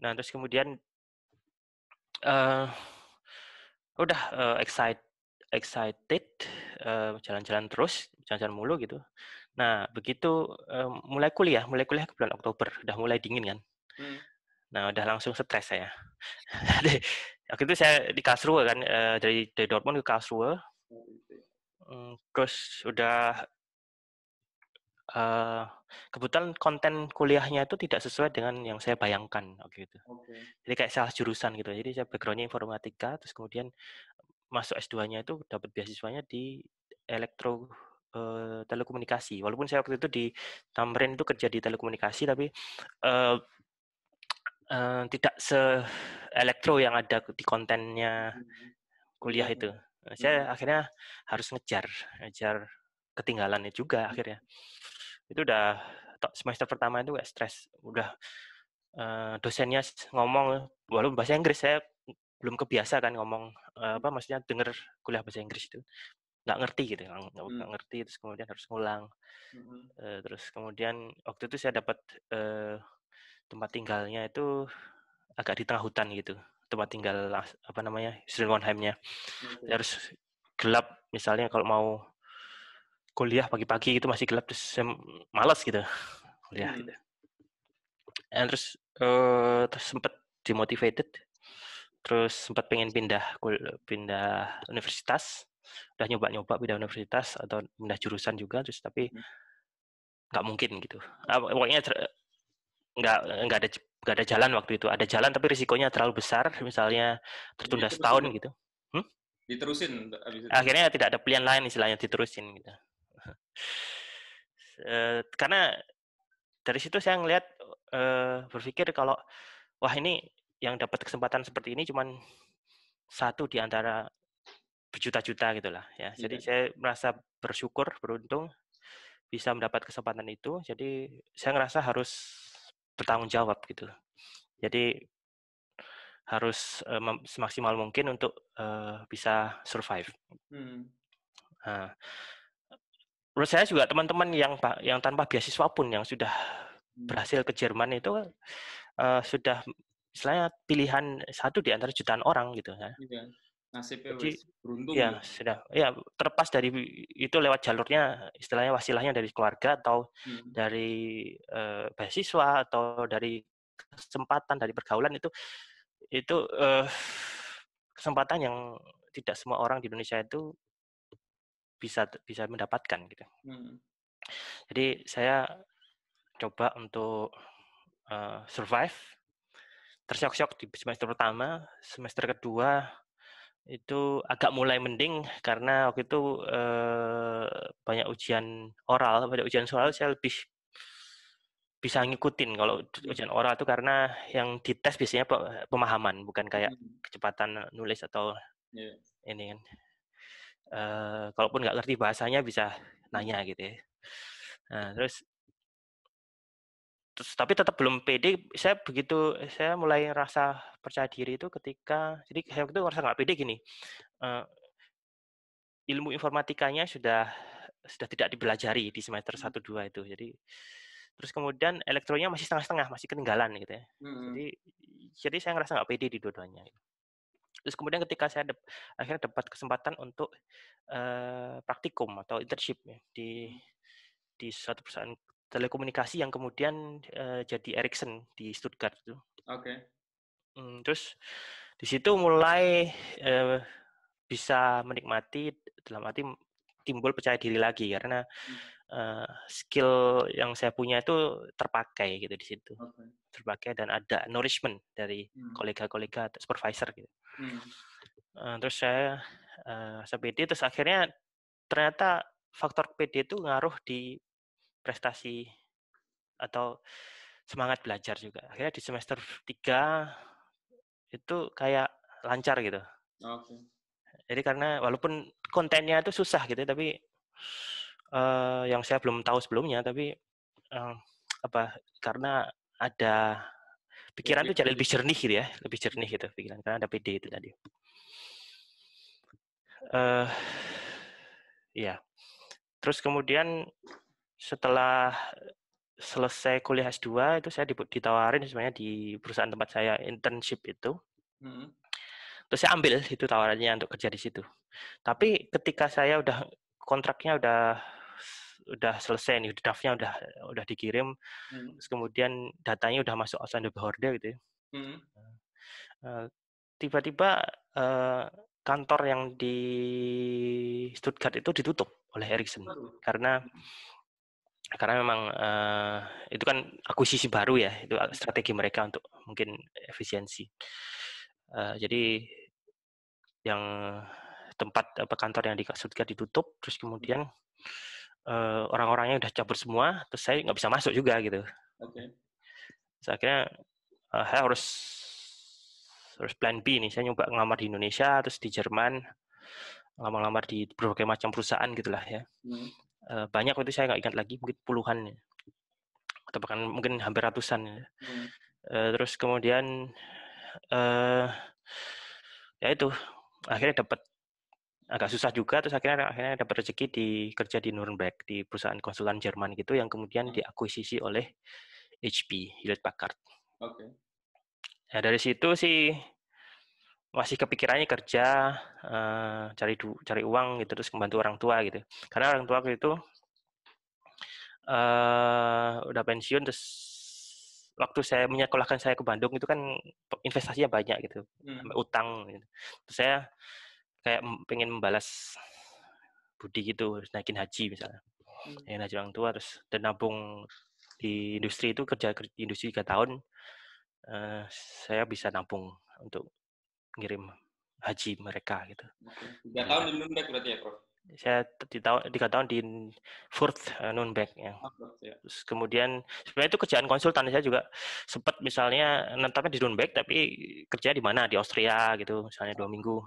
Nah terus kemudian uh, udah uh, excited excited uh, jalan-jalan terus jalan-jalan mulu gitu. Nah begitu uh, mulai kuliah mulai kuliah ke bulan Oktober udah mulai dingin kan. Hmm. Nah udah langsung stres saya. Waktu itu saya di Karlsruhe kan uh, dari dari Dortmund ke Karlsruhe. Oh, gitu ya. Hmm, terus udah kebetulan konten kuliahnya itu tidak sesuai dengan yang saya bayangkan gitu. Okay. Jadi kayak salah jurusan gitu. Jadi saya backgroundnya informatika, terus kemudian masuk S2-nya itu dapat beasiswanya di elektro uh, telekomunikasi. Walaupun saya waktu itu di Tamrin itu kerja di telekomunikasi, tapi uh, uh, tidak se elektro yang ada di kontennya hmm. kuliah itu. Saya hmm. akhirnya harus ngejar, ngejar ketinggalannya juga akhirnya itu udah semester pertama itu gak stres udah uh, dosennya ngomong walaupun bahasa Inggris saya belum kebiasa kan ngomong uh, apa maksudnya denger kuliah bahasa Inggris itu nggak ngerti gitu nggak hmm. ngerti terus kemudian harus ngulang hmm. uh, terus kemudian waktu itu saya dapat uh, tempat tinggalnya itu agak di tengah hutan gitu tempat tinggal apa namanya Sri Wanheimnya hmm. harus gelap misalnya kalau mau kuliah pagi-pagi gitu masih gelap terus saya malas gitu kuliah hmm. gitu. And eh, terus uh, terus sempat demotivated terus sempat pengen pindah pindah universitas udah nyoba-nyoba pindah universitas atau pindah jurusan juga terus tapi hmm. nggak mungkin gitu nah, pokoknya nggak nggak ada nggak ada jalan waktu itu ada jalan tapi risikonya terlalu besar misalnya tertunda setahun gitu hmm? diterusin akhirnya tidak ada pilihan lain istilahnya diterusin gitu Uh, karena dari situ saya ngelihat uh, berpikir kalau wah ini yang dapat kesempatan seperti ini cuma satu di antara berjuta-juta gitulah ya. Jadi iya. saya merasa bersyukur, beruntung bisa mendapat kesempatan itu. Jadi saya ngerasa harus bertanggung jawab gitu. Jadi harus uh, semaksimal mungkin untuk uh, bisa survive. Hmm. Nah, menurut saya juga teman-teman yang yang tanpa beasiswa pun yang sudah hmm. berhasil ke Jerman itu uh, sudah istilahnya pilihan satu di antara jutaan orang gitu ya. Nasibnya Jadi, beruntung. Ya, ya, sudah. Ya, terlepas dari itu lewat jalurnya istilahnya wasilahnya dari keluarga atau hmm. dari uh, beasiswa atau dari kesempatan dari pergaulan itu itu uh, kesempatan yang tidak semua orang di Indonesia itu bisa bisa mendapatkan gitu. Hmm. Jadi saya coba untuk uh, survive tersiok-siok di semester pertama, semester kedua itu agak mulai mending karena waktu itu eh, banyak ujian oral, pada ujian soal saya lebih bisa ngikutin kalau hmm. ujian oral itu karena yang dites biasanya pemahaman bukan kayak hmm. kecepatan nulis atau iya. ini kan uh, kalaupun nggak ngerti bahasanya bisa nanya gitu ya. Nah, terus terus tapi tetap belum pede saya begitu saya mulai rasa percaya diri itu ketika jadi saya itu merasa nggak pede gini uh, ilmu informatikanya sudah sudah tidak dipelajari di semester 1 hmm. dua itu jadi terus kemudian elektronya masih setengah-setengah masih ketinggalan gitu ya hmm. jadi jadi saya ngerasa nggak pede di dua-duanya gitu. Terus kemudian ketika saya de akhirnya dapat kesempatan untuk uh, praktikum atau internship ya, di hmm. di suatu perusahaan telekomunikasi yang kemudian uh, jadi Ericsson di Stuttgart itu. Oke. Okay. Hmm, terus di situ mulai uh, bisa menikmati dalam arti timbul percaya diri lagi karena hmm Eh, skill yang saya punya itu terpakai gitu di situ okay. terpakai dan ada nourishment dari hmm. kolega-kolega atau supervisor gitu hmm. uh, terus saya uh, eh, sepd terus akhirnya ternyata faktor PD itu ngaruh di prestasi atau semangat belajar juga akhirnya di semester 3 itu kayak lancar gitu okay. jadi karena walaupun kontennya itu susah gitu tapi uh, yang saya belum tahu sebelumnya tapi uh, apa karena ada iya, pikiran itu jadi lebih jernih gitu ya lebih jernih gitu pikiran karena ada PD itu tadi uh, ya terus kemudian setelah selesai kuliah S2 itu saya ditawarin sebenarnya di perusahaan tempat saya internship itu hmm. terus saya ambil itu tawarannya untuk kerja di situ tapi ketika saya udah kontraknya udah udah selesai nih draftnya udah udah dikirim hmm. terus kemudian datanya udah masuk outstandable order gitu ya. hmm. Eh, tiba-tiba uh, kantor yang di Stuttgart itu ditutup oleh Ericsson hmm. karena karena memang uh, itu kan akuisisi baru ya itu strategi mereka untuk mungkin efisiensi uh, jadi yang tempat apa kantor yang di Stuttgart ditutup terus kemudian uh, orang-orangnya udah cabut semua, terus saya nggak bisa masuk juga gitu. Oke. Okay. akhirnya uh, saya harus harus plan B nih. Saya nyoba ngelamar di Indonesia, terus di Jerman, ngelamar-ngelamar di berbagai macam perusahaan gitulah ya. Hmm. Uh, banyak waktu itu saya nggak ingat lagi, mungkin puluhan ya. atau bahkan mungkin hampir ratusan. Ya. Hmm. Uh, terus kemudian uh, ya itu akhirnya dapat agak susah juga terus akhirnya akhirnya dapat rezeki di kerja di Nuremberg di perusahaan konsultan Jerman gitu yang kemudian hmm. diakuisisi oleh HP Hewlett Packard. Oke. Okay. Ya, nah, dari situ sih masih kepikirannya kerja uh, cari du cari uang gitu terus membantu orang tua gitu karena orang tua waktu itu uh, udah pensiun terus waktu saya menyekolahkan saya ke Bandung itu kan investasinya banyak gitu hmm. utang gitu. terus saya kayak pengen membalas budi gitu naikin haji misalnya hmm. naikin haji orang tua terus dan nabung di industri itu kerja di industri tiga tahun uh, saya bisa nabung untuk ngirim haji mereka gitu tiga nah, tahun di Nunberg berarti ya prof saya di tahun tiga tahun di fourth uh, eh, Nunberg ya. Oh, ya. Terus kemudian sebenarnya itu kerjaan konsultan saya juga sempat misalnya nantinya di Nunberg tapi kerja di mana di Austria gitu misalnya dua minggu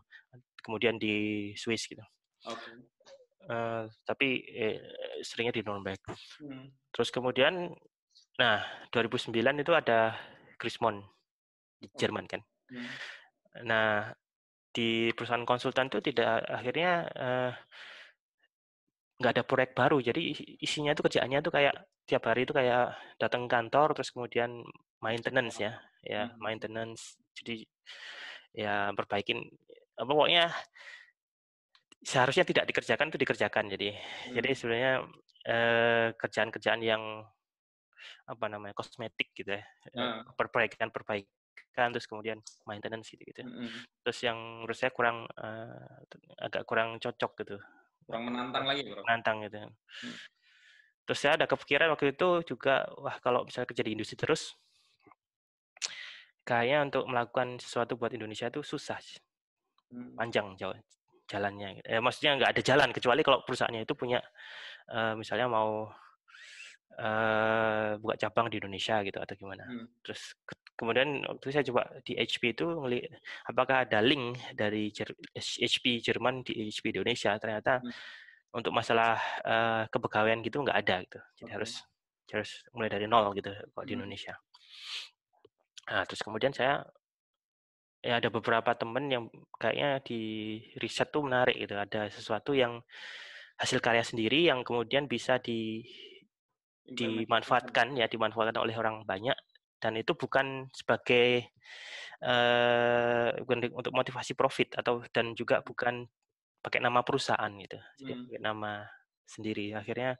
kemudian di Swiss gitu. Okay. Uh, eh, tapi eh, seringnya di Nuremberg. Hmm. Terus kemudian, nah 2009 itu ada Chrismon di oh. Jerman kan. Hmm. Nah di perusahaan konsultan itu tidak akhirnya eh, nggak uh, ada proyek baru. Jadi isinya itu kerjaannya itu kayak tiap hari itu kayak datang kantor terus kemudian maintenance ya, ya hmm. maintenance. Jadi ya perbaikin pokoknya seharusnya tidak dikerjakan itu dikerjakan jadi hmm. jadi sebenarnya kerjaan kerjaan-kerjaan yang apa namanya kosmetik gitu ya hmm. perbaikan perbaikan terus kemudian maintenance gitu gitu hmm. hmm. terus yang menurut saya kurang eh, agak kurang cocok gitu kurang menantang lagi bro. menantang gitu hmm. terus saya ada kepikiran waktu itu juga wah kalau misalnya kerja di industri terus kayaknya untuk melakukan sesuatu buat Indonesia itu susah Hmm. panjang jauh jalannya. Gitu. Eh, maksudnya nggak ada jalan kecuali kalau perusahaannya itu punya uh, misalnya mau uh, buka cabang di Indonesia gitu atau gimana. Hmm. Terus ke kemudian waktu saya coba di HP itu apakah ada link dari Jer HP Jerman di HP Indonesia ternyata hmm. untuk masalah uh, kepegawaian gitu nggak ada gitu. Jadi okay. harus harus mulai dari nol gitu kalau hmm. di Indonesia. Nah, terus kemudian saya ya ada beberapa temen yang kayaknya di riset tuh menarik gitu ada sesuatu yang hasil karya sendiri yang kemudian bisa di dimanfaatkan ya dimanfaatkan oleh orang banyak dan itu bukan sebagai uh, untuk motivasi profit atau dan juga hmm. bukan pakai nama perusahaan gitu jadi hmm. pakai nama sendiri akhirnya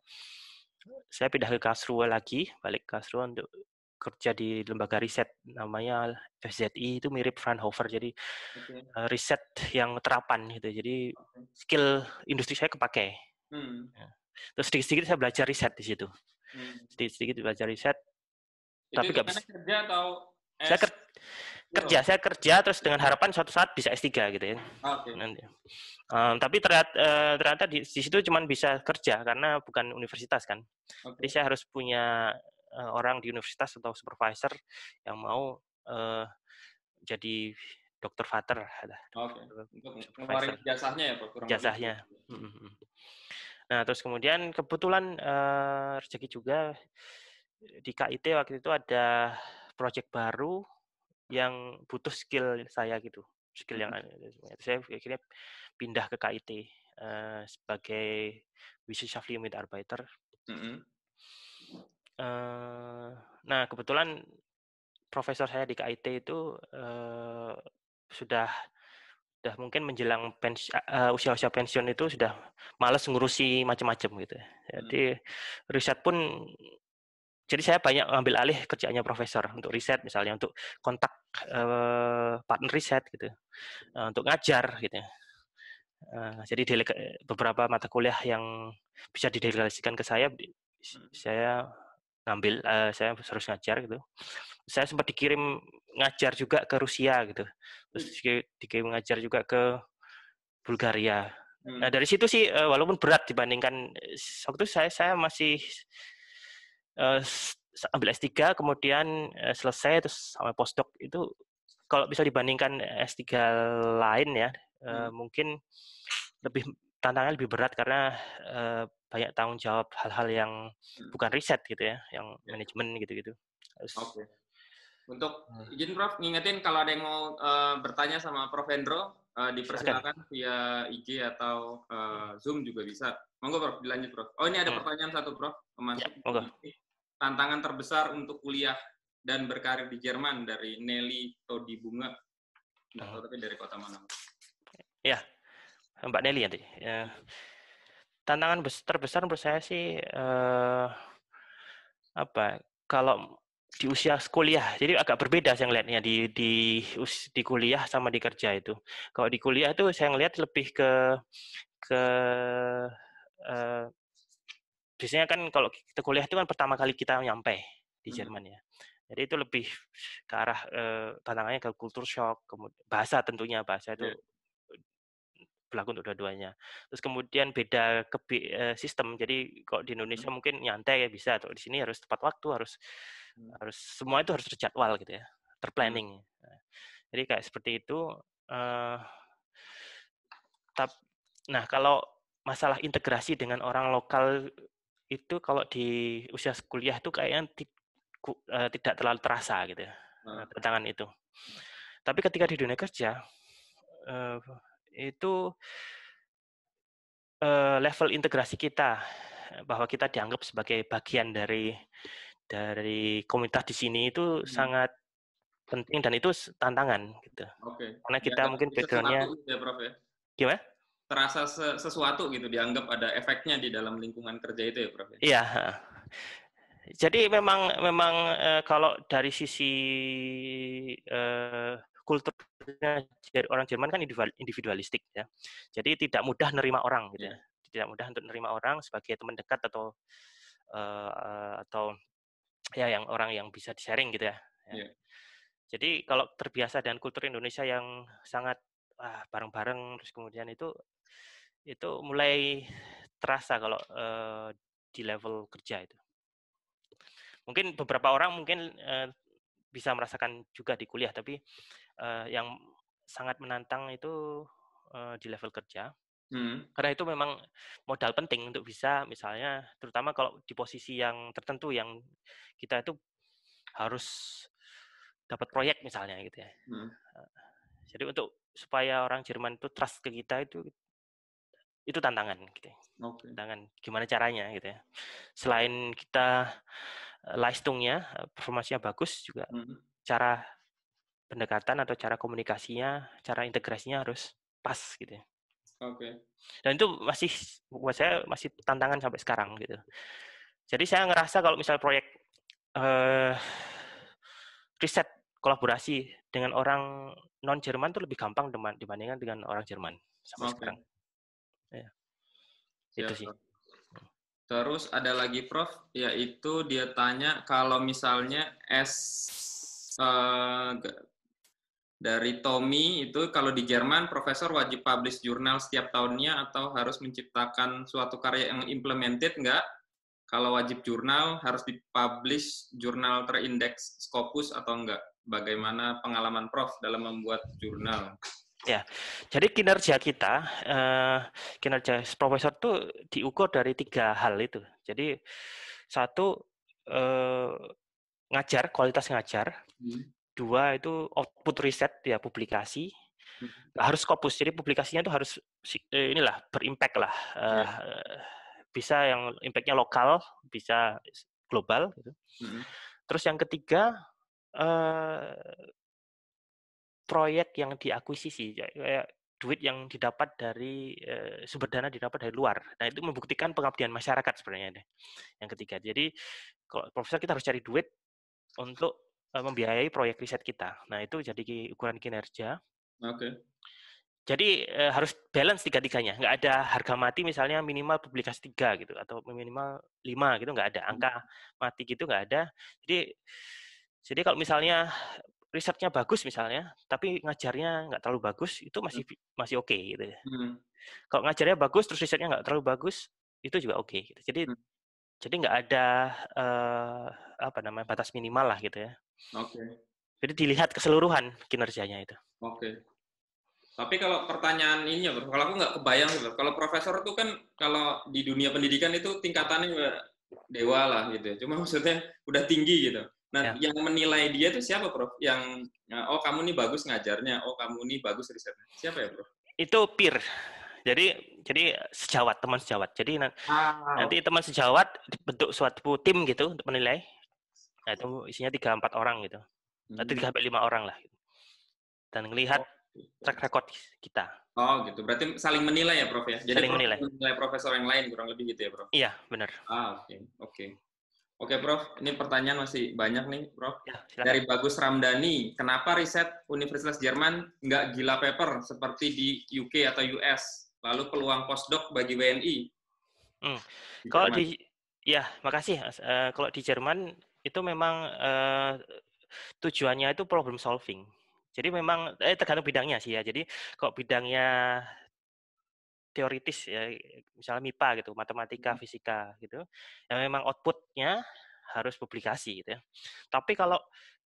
saya pindah ke Kasrua lagi balik ke Kasrua untuk kerja di lembaga riset namanya FZI itu mirip Fraunhofer jadi okay. uh, eh, riset yang terapan gitu jadi okay. skill industri saya kepake hmm. ya. terus sedikit-sedikit saya belajar riset di situ hmm. sedikit-sedikit belajar riset itu tapi gak bisa kerja atau S saya ker kerja saya kerja terus dengan harapan suatu saat bisa S3 gitu ya okay. nanti um, tapi ternyata, uh, eh, ternyata di, di situ cuma bisa kerja karena bukan universitas kan okay. jadi saya harus punya uh, orang di universitas atau supervisor yang mau uh, jadi dokter father, Oke. Okay. Untuk jasahnya ya, Pak. jasahnya. Gitu. Hmm, hmm, hmm. Nah, terus kemudian kebetulan uh, rezeki juga di KIT waktu itu ada project baru yang butuh skill saya gitu, skill yang saya akhirnya pindah ke KIT uh, sebagai Wissenschaftlich Mitarbeiter. Mm -hmm. Eh, nah, kebetulan profesor saya di KIT itu uh, sudah sudah mungkin menjelang pens uh, usia-usia pensiun itu sudah males ngurusi macam-macam gitu. Jadi hmm. riset pun jadi saya banyak ambil alih kerjanya profesor untuk riset misalnya untuk kontak uh, partner riset gitu. Uh, untuk ngajar gitu. Uh, jadi beberapa mata kuliah yang bisa didelegasikan ke saya hmm. saya ngambil uh, saya harus ngajar gitu saya sempat dikirim ngajar juga ke Rusia gitu terus hmm. dikirim ngajar juga ke Bulgaria hmm. nah dari situ sih uh, walaupun berat dibandingkan eh, waktu saya saya masih uh, ambil S3 kemudian uh, selesai terus sampai postdoc itu kalau bisa dibandingkan S3 lain ya uh, mungkin lebih tantangannya lebih berat karena uh, banyak tanggung jawab hal-hal yang hmm. bukan riset gitu ya, yang ya. manajemen gitu-gitu. Oke. Okay. Untuk hmm. izin Prof, ngingetin kalau ada yang mau uh, bertanya sama Prof Hendro, uh, dipersilakan okay. via IG atau uh, Zoom juga bisa. Monggo Prof, dilanjut Prof. Oh ini ada hmm. pertanyaan satu Prof, ya, masuk. Yeah, monggo. Tantangan terbesar untuk kuliah dan berkarir di Jerman dari Nelly Todi Bunga. Nggak tapi dari kota mana? Ya, Mbak Nelly nanti. Ya. Tantangan terbesar menurut saya sih eh, apa? Ya, kalau di usia kuliah, jadi agak berbeda saya ngelihatnya di di di kuliah sama di kerja itu. Kalau di kuliah itu saya ngelihat lebih ke ke eh, biasanya kan kalau kita kuliah itu kan pertama kali kita nyampe di hmm. Jerman ya. Jadi itu lebih ke arah eh, tantangannya ke kultur shock, kemudian bahasa tentunya bahasa itu ya berlaku untuk dua-duanya. Terus kemudian beda ke eh, sistem. Jadi kok di hmm. Indonesia mungkin nyantai ya bisa, atau di sini harus tepat waktu, harus hmm. harus semua itu harus terjadwal gitu ya, hmm. terplanning. Hmm. Jadi kayak seperti itu. Uh, nah kalau masalah integrasi dengan orang lokal itu kalau di usia kuliah itu kayaknya eh, tidak terlalu terasa gitu ya, hmm. tantangan itu. Hmm. Tapi ketika di dunia kerja, itu eh, level integrasi kita bahwa kita dianggap sebagai bagian dari dari komunitas di sini itu hmm. sangat penting dan itu tantangan gitu. Okay. Karena kita gitu ya, mungkin backgroundnya ya, ya? gimana? Terasa sesuatu gitu dianggap ada efeknya di dalam lingkungan kerja itu ya Prof. Ya? Iya. Jadi memang memang eh, kalau dari sisi eh, kulturnya orang Jerman kan individualistik ya. Jadi tidak mudah nerima orang gitu ya. Iya. Tidak mudah untuk nerima orang sebagai teman dekat atau uh, atau ya yang orang yang bisa di-sharing gitu ya. Yeah. Iya. Jadi kalau terbiasa dengan kultur Indonesia yang sangat ah, bareng-bareng terus kemudian itu itu mulai terasa kalau uh, di level kerja itu. Mungkin beberapa orang mungkin uh, bisa merasakan juga di kuliah tapi uh, yang sangat menantang itu uh, di level kerja. Hmm. Karena itu memang modal penting untuk bisa misalnya terutama kalau di posisi yang tertentu yang kita itu harus dapat proyek misalnya gitu ya. Hmm. Eh, jadi untuk supaya orang Jerman itu trust ke kita itu itu tantangan gitu. Ya. Okay. Tantangan gimana caranya gitu ya. Selain kita listungnya, performasinya bagus juga hmm. cara pendekatan atau cara komunikasinya, cara integrasinya harus pas gitu. Ya. Oke. Okay. Dan itu masih buat saya masih tantangan sampai sekarang gitu. Jadi saya ngerasa kalau misal proyek uh, riset kolaborasi dengan orang non Jerman itu lebih gampang dibandingkan dengan orang Jerman sampai okay. sekarang. Ya. Siap, itu sih. Terus ada lagi Prof, yaitu dia tanya kalau misalnya S eh, dari Tommy itu kalau di Jerman profesor wajib publish jurnal setiap tahunnya atau harus menciptakan suatu karya yang implemented enggak? Kalau wajib jurnal harus dipublish jurnal terindeks Scopus atau enggak? Bagaimana pengalaman Prof dalam membuat jurnal? Ya, jadi kinerja kita, eh, kinerja profesor tuh diukur dari tiga hal itu. Jadi satu eh, ngajar, kualitas ngajar. Hmm dua itu output riset ya publikasi hmm. harus kopus jadi publikasinya itu harus eh, inilah berimpact lah yeah. Ya. uh, bisa yang impactnya lokal bisa global gitu hmm. terus yang ketiga uh, proyek yang diakuisisi ya, kayak duit yang didapat dari uh, sumber dana didapat dari luar nah itu membuktikan pengabdian masyarakat sebenarnya deh yang ketiga jadi kalau profesor kita harus cari duit untuk E, membiayai proyek riset kita. Nah, itu jadi ukuran kinerja. Oke. Okay. Jadi eh, harus balance tiga-tiganya. Nggak ada harga mati misalnya minimal publikasi tiga gitu atau minimal lima gitu nggak ada. Hmm. Angka mati gitu nggak ada. Jadi jadi kalau misalnya risetnya bagus misalnya, tapi ngajarnya nggak terlalu bagus, itu hmm. masih masih oke okay, gitu. Ya. Hmm. Kalau ngajarnya bagus terus risetnya nggak terlalu bagus, itu juga oke. Okay, gitu. Jadi hmm. jadi nggak ada eh, apa namanya batas minimal lah gitu ya. Oke. Okay. Jadi dilihat keseluruhan kinerjanya itu. Oke. Okay. Tapi kalau pertanyaan ini ya, bro, kalau aku nggak kebayang, bro. kalau profesor itu kan kalau di dunia pendidikan itu tingkatannya dewa lah gitu. Ya. Cuma maksudnya udah tinggi gitu. Nah, ya. yang menilai dia itu siapa, Prof? Yang eh, oh kamu nih bagus ngajarnya, oh kamu nih bagus risetnya. Siapa ya, Prof? Itu peer. Jadi jadi sejawat, teman sejawat. Jadi ah, nanti teman sejawat bentuk suatu tim gitu untuk menilai. Nah itu isinya tiga empat orang gitu. Atau hmm. tiga sampai lima orang lah. Gitu. Dan ngelihat oh. track record kita. Oh gitu. Berarti saling menilai ya, Prof ya. Jadi saling prof, menilai. menilai profesor yang lain kurang lebih gitu ya, Prof. Iya, benar. Ah, oke. Okay. Oke. Okay. Oke, okay, Prof. Ini pertanyaan masih banyak nih, Prof. Ya, Dari Bagus Ramdhani, kenapa riset Universitas Jerman nggak gila paper seperti di UK atau US? Lalu peluang postdoc bagi WNI? Hmm. kalau di, ya, makasih. Uh, kalau di Jerman itu memang uh, tujuannya itu problem solving. Jadi memang eh, tergantung bidangnya sih ya. Jadi kok bidangnya teoritis ya, misalnya MIPA gitu, matematika, hmm. fisika gitu, yang memang outputnya harus publikasi gitu ya. Tapi kalau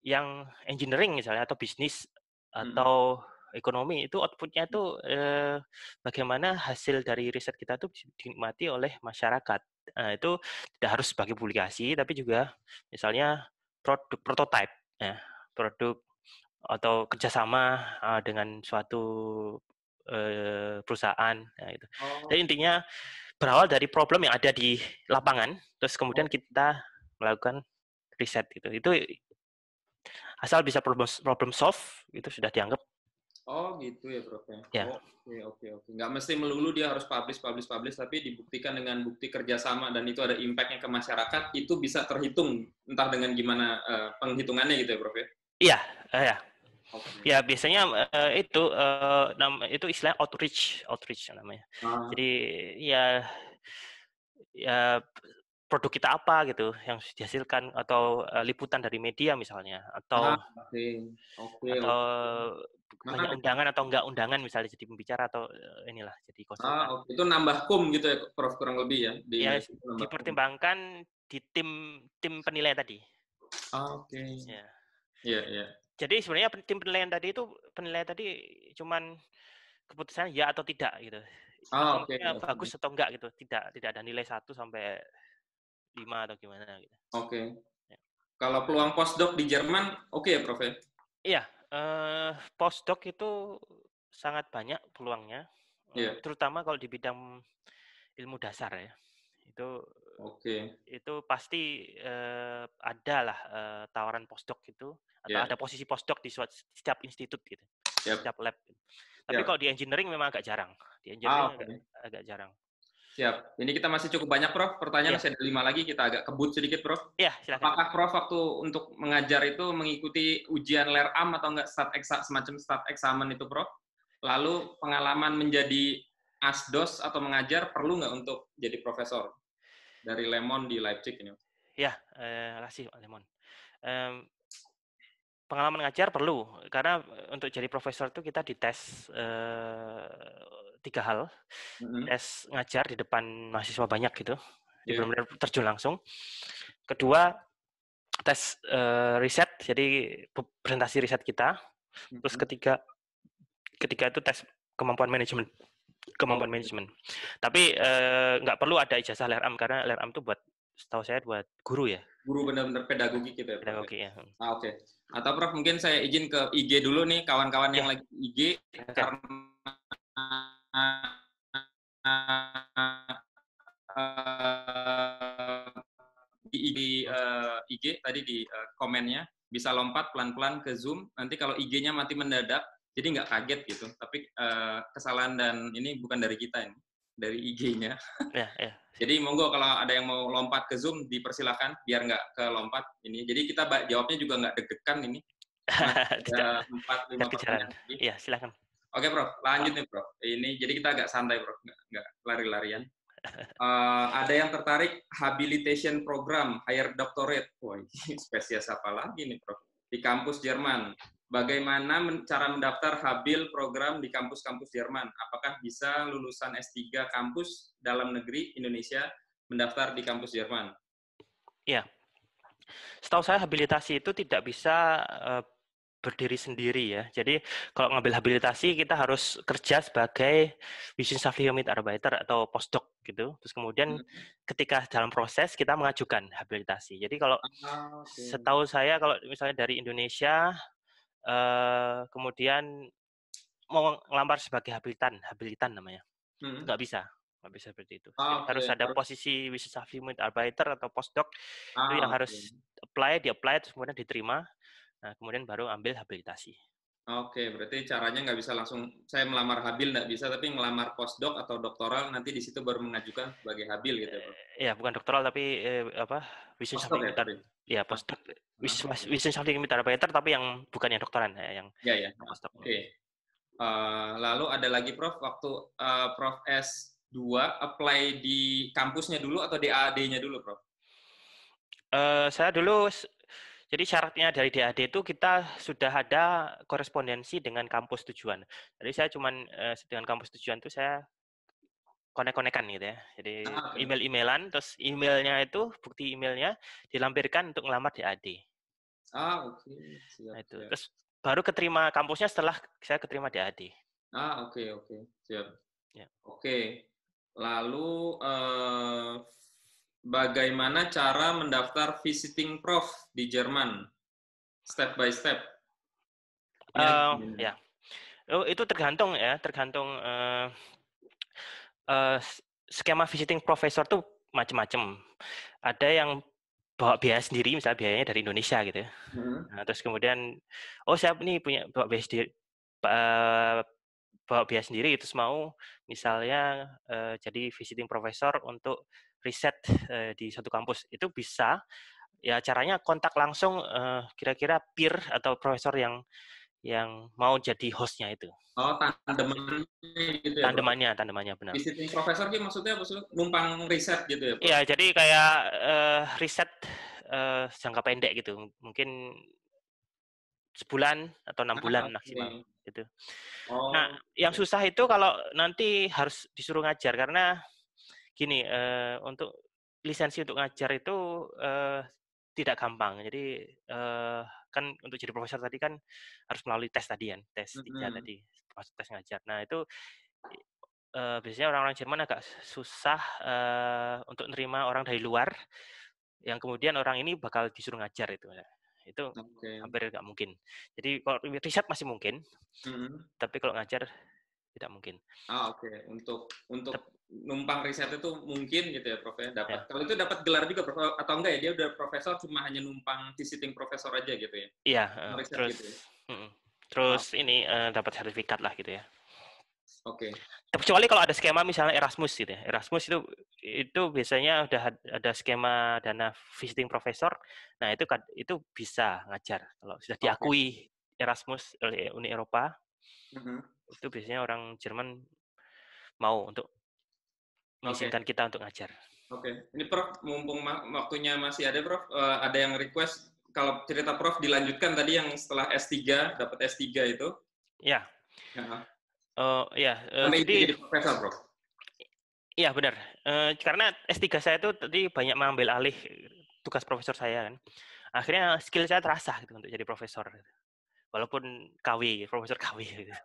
yang engineering misalnya atau bisnis hmm. atau ekonomi itu outputnya itu hmm. eh, bagaimana hasil dari riset kita tuh dinikmati oleh masyarakat Nah, itu tidak harus sebagai publikasi, tapi juga misalnya produk prototype ya, nah, produk atau kerjasama uh, dengan suatu uh, perusahaan. Ya, gitu. oh. Jadi intinya berawal dari problem yang ada di lapangan, terus kemudian oh. kita melakukan riset gitu. Itu asal bisa problem problem solve itu sudah dianggap Oh gitu ya Prof ya? ya. Oke oke oke. Nggak mesti melulu dia harus publish publish publish, tapi dibuktikan dengan bukti kerjasama dan itu ada impactnya ke masyarakat, itu bisa terhitung entah dengan gimana uh, penghitungannya gitu ya Prof ya? Iya, Iya, uh, ya. Okay. Ya biasanya uh, itu uh, itu istilah outreach outreach namanya. Ah. Jadi ya ya produk kita apa gitu yang dihasilkan atau uh, liputan dari media misalnya atau okay. Ah, okay, atau okay. Nah, banyak nah, undangan atau enggak undangan misalnya jadi pembicara atau uh, inilah jadi ah, konsultan. Ah, okay. itu nambah kum gitu ya Prof kurang lebih ya di ya, dipertimbangkan kum. di tim tim penilaian tadi. Ah, oke. Okay. Ya. Iya, yeah, iya. Jadi sebenarnya tim penilaian tadi itu penilaian tadi cuman keputusan ya atau tidak gitu. Ah, oke. Okay. Bagus atau enggak gitu. Tidak tidak ada nilai satu sampai lima atau gimana gitu. Oke. Okay. Ya. Kalau peluang postdoc di Jerman oke okay ya Prof ya? Iya, eh, postdoc itu sangat banyak peluangnya. Yeah. Iya. Terutama kalau di bidang ilmu dasar ya. Itu Oke. Okay. Itu pasti eh, ada lah eh, tawaran postdoc itu atau yeah. ada posisi postdoc di setiap institut gitu. Yep. Iya. Setiap lab. Tapi yep. Iya. kalau di engineering memang agak jarang. Di ah, engineering ah, okay. agak, agak jarang. Siap. Ini kita masih cukup banyak, Prof. Pertanyaan ya. masih ada lima lagi, kita agak kebut sedikit, Prof. Iya, silakan. Apakah Prof waktu untuk mengajar itu mengikuti ujian LERAM atau enggak start eksa, semacam start examen itu, Prof? Lalu pengalaman menjadi asdos atau mengajar perlu nggak untuk jadi profesor? Dari Lemon di Leipzig ini. Ya, eh, kasih Pak Lemon. Um, pengalaman ngajar perlu, karena untuk jadi profesor itu kita dites eh, tiga hal mm-hmm. tes ngajar di depan mahasiswa banyak gitu yeah. benar-benar terjun langsung kedua tes uh, riset jadi presentasi riset kita mm-hmm. terus ketiga ketiga itu tes kemampuan manajemen kemampuan oh, manajemen. Tapi eh, nggak uh, perlu ada ijazah LRM karena LRM itu buat setahu saya buat guru ya. Guru benar-benar pedagogi gitu ya. Pedagogi ya. Iya. Ah, oke. Okay. Nah, Atau Prof mungkin saya izin ke IG dulu nih kawan-kawan yeah. yang iya. lagi IG okay. karena di IG, uh, eh, IG tadi di uh, komennya bisa lompat pelan-pelan ke Zoom. Nanti kalau IG-nya mati mendadak, jadi nggak kaget gitu. Tapi uh, kesalahan dan ini bukan dari kita ini, dari IG-nya. Ya, ya. jadi monggo kalau ada yang mau lompat ke Zoom dipersilahkan biar nggak ke lompat ini. Jadi kita jawabnya juga nggak deg-degan ini. ada empat lima pertanyaan. Iya, silakan. Oke Prof, lanjut ah. nih Prof. Ini jadi kita agak santai Prof, nggak, lari-larian. Uh, ada yang tertarik habilitation program higher doctorate, Woi, spesies apa lagi nih Prof? Di kampus Jerman, bagaimana men cara mendaftar habil program di kampus-kampus Jerman? Apakah bisa lulusan S3 kampus dalam negeri Indonesia mendaftar di kampus Jerman? Iya. setahu saya habilitasi itu tidak bisa uh, berdiri sendiri ya. Jadi kalau ngambil habilitasi kita harus kerja sebagai affiliate arbiter atau postdoc gitu. Terus kemudian hmm. ketika dalam proses kita mengajukan habilitasi. Jadi kalau ah, okay. setahu saya kalau misalnya dari Indonesia eh, kemudian mau ngelamar sebagai habilitan, habilitan namanya. Hmm. bisa nggak bisa seperti itu. Ah, harus ada posisi affiliate arbiter atau postdoc ah, itu yang okay. harus apply, di apply terus kemudian diterima Nah, kemudian baru ambil habilitasi. Oke, berarti caranya nggak bisa langsung saya melamar habil nggak bisa, tapi ngelamar postdoc atau doktoral nanti di situ baru mengajukan sebagai habil gitu. Eh, iya, bukan doktoral tapi eh, apa? Business postdoc ya, tapi. Iya, ya postdoc. Business, business something better, tapi yang bukan yang doktoran ya, yang ya, ya. Oke. Okay. Uh, eh, lalu ada lagi Prof waktu uh, Prof S2 apply di kampusnya dulu atau di AAD-nya dulu Prof? Uh, saya dulu jadi syaratnya dari DAD itu kita sudah ada korespondensi dengan kampus tujuan. Jadi saya cuman eh, dengan kampus tujuan itu saya konek-konekan gitu ya. Jadi ah, email-emailan, terus emailnya itu bukti emailnya dilampirkan untuk ngelamar DAD. Ah oke. Okay. nah, itu. Siap. Terus baru keterima kampusnya setelah saya keterima DAD. Ah oke okay, oke okay. siap. Ya. Oke. Okay. Lalu uh, bagaimana cara mendaftar visiting prof di Jerman step by step? Uh, ya. Oh, itu tergantung ya, tergantung uh, uh, skema visiting profesor tuh macam-macam. Ada yang bawa biaya sendiri, misalnya biayanya dari Indonesia gitu. Ya. Hmm. Nah, terus kemudian, oh saya nih punya bawa biaya sendiri, uh, bawa biaya sendiri, itu mau misalnya uh, jadi visiting profesor untuk riset uh, di satu kampus itu bisa ya caranya kontak langsung uh, kira-kira peer atau profesor yang yang mau jadi hostnya itu. Oh, tandemannya gitu ya? Tandemannya, bro? tandemannya, benar. Visiting professor itu maksudnya maksudnya Numpang riset gitu ya? Iya, jadi kayak uh, riset uh, jangka pendek gitu. Mungkin sebulan atau enam bulan ah, maksimal. Gitu. Oh. Nah, yang susah itu kalau nanti harus disuruh ngajar karena gini uh, untuk lisensi untuk ngajar itu uh, tidak gampang. Jadi uh, kan untuk jadi profesor tadi kan harus melalui tes tadi kan, tes tiga mm-hmm. tadi, masuk tes ngajar. Nah itu uh, biasanya orang-orang Jerman agak susah uh, untuk nerima orang dari luar yang kemudian orang ini bakal disuruh ngajar itu itu okay. hampir nggak mungkin. Jadi kalau riset masih mungkin, mm-hmm. tapi kalau ngajar tidak mungkin. Ah oke, okay. untuk untuk Tep numpang riset itu mungkin gitu ya Prof ya dapat. Ya. Kalau itu dapat gelar juga Prof atau enggak ya dia udah profesor cuma hanya numpang visiting profesor aja gitu ya. Iya, uh, terus gitu ya. terus oh. ini uh, dapat sertifikat lah gitu ya. Oke. Okay. Kecuali kalau ada skema misalnya Erasmus gitu ya. Erasmus itu itu biasanya udah ada skema dana visiting profesor. Nah, itu itu bisa ngajar kalau sudah diakui okay. Erasmus oleh Uni Eropa. Uh mm-hmm. -huh itu biasanya orang Jerman mau untuk mengizinkan okay. kita untuk ngajar. Oke, okay. ini Prof, mumpung waktunya masih ada Prof, uh, ada yang request kalau cerita Prof dilanjutkan tadi yang setelah S3, dapat S3 itu. Ya. Oh Uh, ya, uh, jadi, jadi profesor, Prof. Iya, benar. Uh, karena S3 saya itu tadi banyak mengambil alih tugas profesor saya kan. Akhirnya skill saya terasa gitu untuk jadi profesor. Gitu walaupun KW profesor KW gitu.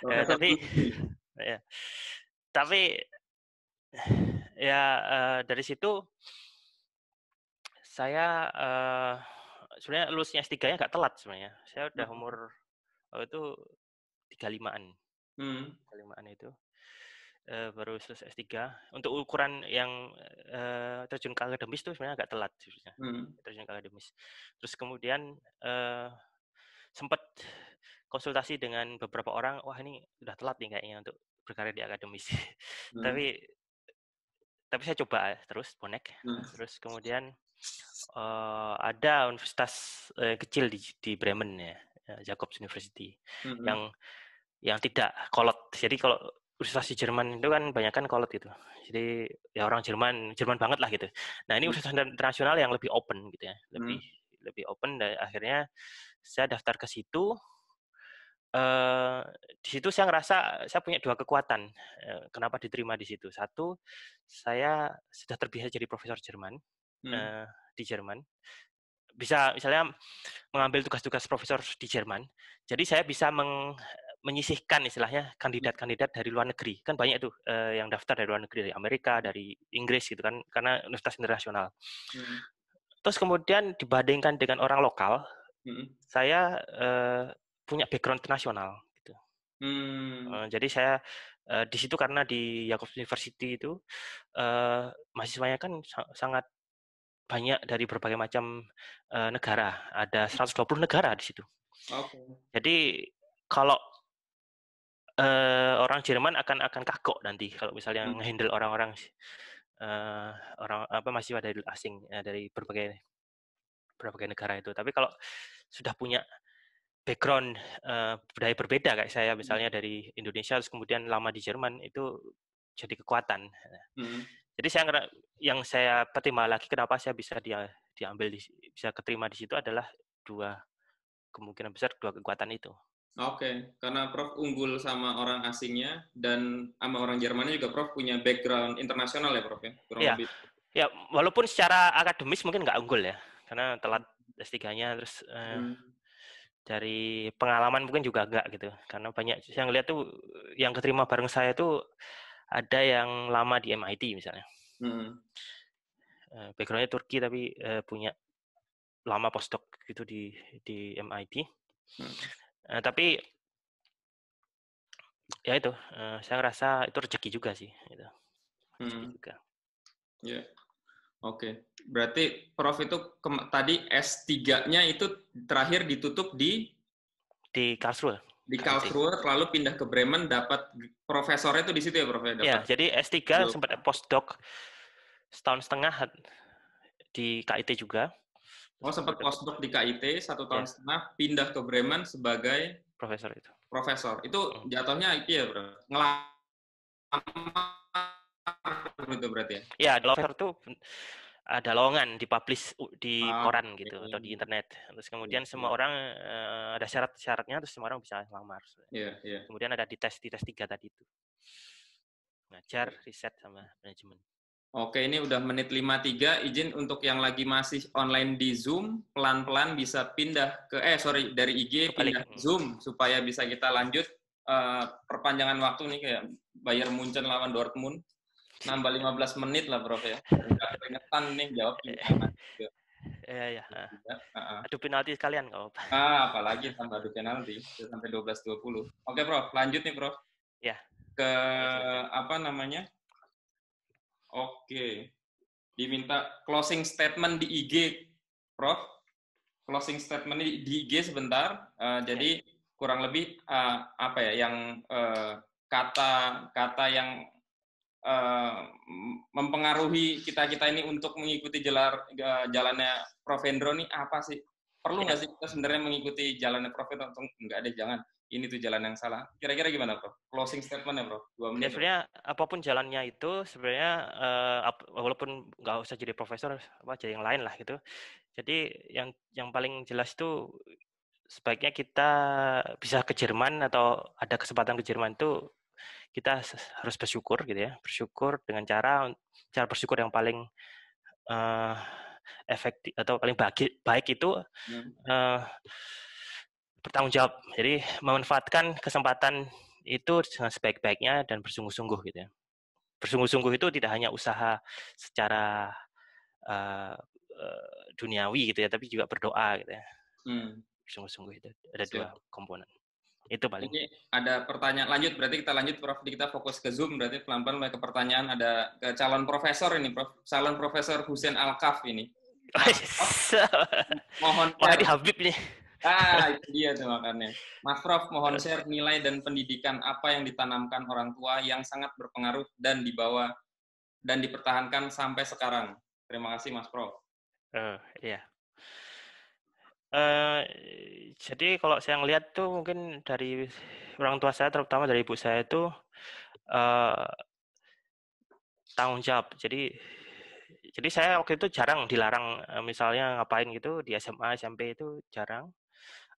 Eh, ya, tapi ya tapi ya uh, eh, dari situ saya uh, sebenarnya lulusnya S3-nya enggak telat sebenarnya. Saya udah hmm. umur waktu itu 35-an. Hmm. 35-an itu. Uh, baru selesai S3. Untuk ukuran yang uh, terjun ke akademis itu sebenarnya agak telat sebenarnya. Hmm. Terjun ke akademis. Terus kemudian uh, sempat konsultasi dengan beberapa orang wah ini udah telat nih kayaknya untuk berkarir di akademisi hmm. tapi tapi saya coba terus bonek hmm. terus kemudian uh, ada universitas uh, kecil di di Bremen ya, ya Jacobs University hmm. yang yang tidak kolot jadi kalau universitas di Jerman itu kan banyak kan kolot gitu jadi ya orang Jerman Jerman banget lah gitu nah ini hmm. universitas internasional yang lebih open gitu ya lebih hmm lebih open dan akhirnya saya daftar ke situ Uh, di situ saya ngerasa saya punya dua kekuatan. Uh, kenapa diterima di situ? Satu, saya sudah terbiasa jadi profesor Jerman hmm. uh, di Jerman. Bisa misalnya mengambil tugas-tugas profesor di Jerman. Jadi saya bisa meng, menyisihkan istilahnya kandidat-kandidat dari luar negeri. Kan banyak tuh yang daftar dari luar negeri dari Amerika, dari Inggris gitu kan, karena universitas internasional. Hmm. Terus kemudian dibandingkan dengan orang lokal, hmm. saya uh, punya background internasional. Gitu. Hmm. Uh, jadi saya uh, di situ karena di Yakobs University itu uh, mahasiswanya kan sa sangat banyak dari berbagai macam uh, negara. Ada 120 negara di situ. Okay. Jadi kalau uh, orang Jerman akan akan kagok nanti kalau misalnya hmm. ngehandle orang-orang uh, orang apa ada dari asing uh, dari berbagai berbagai negara itu. Tapi kalau sudah punya background uh, budaya berbeda kayak saya hmm. misalnya dari Indonesia terus kemudian lama di Jerman itu jadi kekuatan. hmm Jadi saya yang saya pertimbang lagi kenapa saya bisa dia diambil bisa keterima di situ adalah dua kemungkinan besar dua kekuatan itu. Oke, okay. karena Prof unggul sama orang asingnya dan sama orang Jermannya juga Prof punya background internasional ya Prof ya? Kurang ya. Lebih. ya, walaupun secara akademis mungkin nggak unggul ya, karena telat s nya terus eh, hmm. dari pengalaman mungkin juga nggak gitu, karena banyak yang lihat tuh yang keterima bareng saya tuh ada yang lama di MIT misalnya. Hmm. Eh, backgroundnya Turki tapi eh, punya lama postdoc gitu di di MIT. Hmm Nah, tapi ya itu uh, saya rasa itu rezeki juga sih itu hmm. juga ya yeah. oke okay. berarti prof itu tadi S 3 nya itu terakhir ditutup di di Karlsruhe di Karlsruhe lalu pindah ke Bremen dapat profesornya itu di situ ya prof ya yeah, jadi S 3 sempat postdoc setahun setengah di KIT juga Oh sempat postdoc di KIT satu tahun yeah. setengah, pindah ke Bremen sebagai profesor itu. Profesor itu oh. jatuhnya itu ya bro, ngelamar itu berarti ya? Iya, ada profesor itu ada lowongan publish di ah, koran gitu okay. atau di hmm. internet. Terus kemudian iya, semua iya. orang uh, ada syarat-syaratnya terus semua orang bisa lamar Iya, yeah, yeah. Kemudian ada di tes di tes tiga tadi itu. Ngajar, iya. riset sama manajemen. Oke, ini udah menit 53. Izin untuk yang lagi masih online di Zoom, pelan-pelan bisa pindah ke, eh sorry, dari IG pindah Zoom, supaya bisa kita lanjut uh, perpanjangan waktu nih kayak bayar Munchen lawan Dortmund. Nambah 15 menit lah, Prof. ya. Udah keringetan nih, jawab Ya Iya, iya. Uh, adu penalti sekalian, nggak apa Ah, apalagi tambah adu penalti, sampai 12.20. Oke, Prof. Lanjut nih, Prof. Ya. Ke, apa namanya, Oke. Diminta closing statement di IG, Prof. Closing statement di IG sebentar. Uh, jadi kurang lebih uh, apa ya yang kata-kata eh, uh, yang uh, mempengaruhi kita kita ini untuk mengikuti jalan uh, jalannya Prof Hendro ini apa sih? Perlu ya. nggak sih kita sebenarnya mengikuti jalannya Prof Hendro? Enggak deh, jangan ini tuh jalan yang salah. Kira-kira gimana, Bro? Closing statementnya, Bro? Dua menit. Ya, sebenarnya apapun jalannya itu sebenarnya uh, walaupun nggak usah jadi profesor apa aja yang lain lah gitu. Jadi yang yang paling jelas itu sebaiknya kita bisa ke Jerman atau ada kesempatan ke Jerman itu kita harus bersyukur gitu ya bersyukur dengan cara cara bersyukur yang paling uh, eh, efektif atau paling baik baik itu uh, bertanggung jawab. Jadi memanfaatkan kesempatan itu dengan sebaik-baiknya dan bersungguh-sungguh gitu ya. Bersungguh-sungguh itu tidak hanya usaha secara uh, duniawi gitu ya, tapi juga berdoa gitu ya. Hmm. Bersungguh-sungguh itu ada Siap. dua komponen. Itu paling. Ini ada pertanyaan lanjut berarti kita lanjut Prof kita fokus ke Zoom berarti pelan-pelan mulai ke pertanyaan ada ke calon profesor ini Prof. Calon profesor Husain Alkaf ini. oh, Mohon Wah, ya. Habib nih. Ah, itu dia tuh makanya. Mas Prof, mohon share nilai dan pendidikan apa yang ditanamkan orang tua yang sangat berpengaruh dan dibawa dan dipertahankan sampai sekarang. Terima kasih, Mas Prof. Uh, eh, iya. Uh, jadi kalau saya ngelihat tuh mungkin dari orang tua saya, terutama dari ibu saya itu uh, tanggung jawab. Jadi jadi saya waktu itu jarang dilarang misalnya ngapain gitu di SMA SMP itu jarang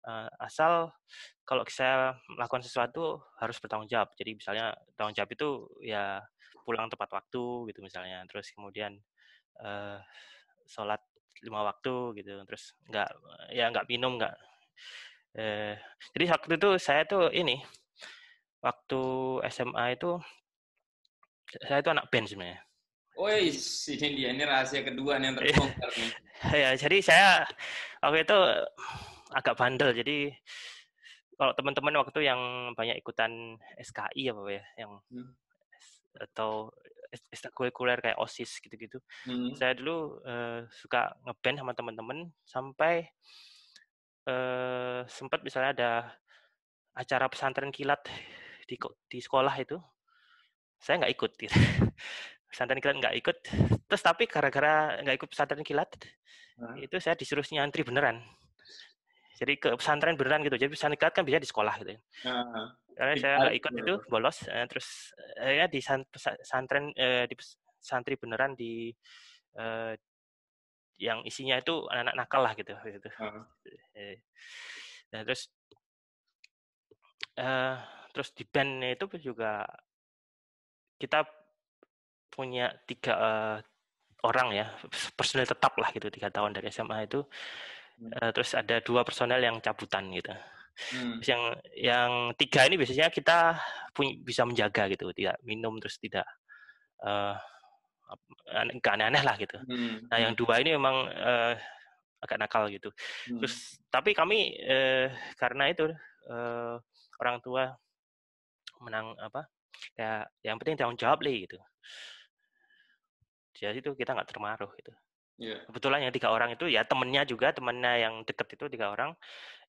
uh, asal kalau saya melakukan sesuatu harus bertanggung jawab. Jadi misalnya tanggung jawab itu ya pulang tepat waktu gitu misalnya, terus kemudian uh, sholat lima waktu gitu, terus nggak ya nggak minum nggak. Uh, jadi waktu itu saya tuh ini waktu SMA itu saya itu anak band sebenarnya. Woi, ini dia ini rahasia kedua nih yang terbongkar nih. ya, jadi saya waktu itu agak bandel jadi kalau teman-teman waktu yang banyak ikutan SKI apa ya yang hmm. atau ekstrakurikuler kayak osis gitu-gitu hmm. saya dulu uh, suka ngeband sama teman-teman sampai uh, eh, sempat misalnya ada acara pesantren kilat di di sekolah itu saya nggak ikut gitu. pesantren kilat nggak ikut terus tapi gara-gara nggak ikut pesantren kilat hmm. itu saya disuruh nyantri beneran jadi ke pesantren beneran gitu jadi pesantren kan bisa di sekolah gitu uh, karena saya nggak ikut itu bolos uh, terus uh, ya di pesantren uh, eh, di santri beneran di uh, yang isinya itu anak-anak nakal lah gitu gitu uh. nah, terus uh, terus di band itu juga kita punya tiga uh, orang ya personil tetap lah gitu tiga tahun dari SMA itu Hmm. Eh, terus ada dua personel yang cabutan gitu. Hmm. Terus yang yang tiga ini biasanya kita punya, bisa menjaga gitu, tidak minum terus tidak uh, aneh-aneh lah gitu. Hmm. Nah yang dua ini memang uh, agak nakal gitu. Hmm. Terus tapi kami uh, karena itu uh, orang tua menang apa ya yang penting tanggung jawab lah gitu. Jadi itu kita nggak termaruh gitu. Yeah. Kebetulan yang tiga orang itu ya temennya juga temennya yang deket itu tiga orang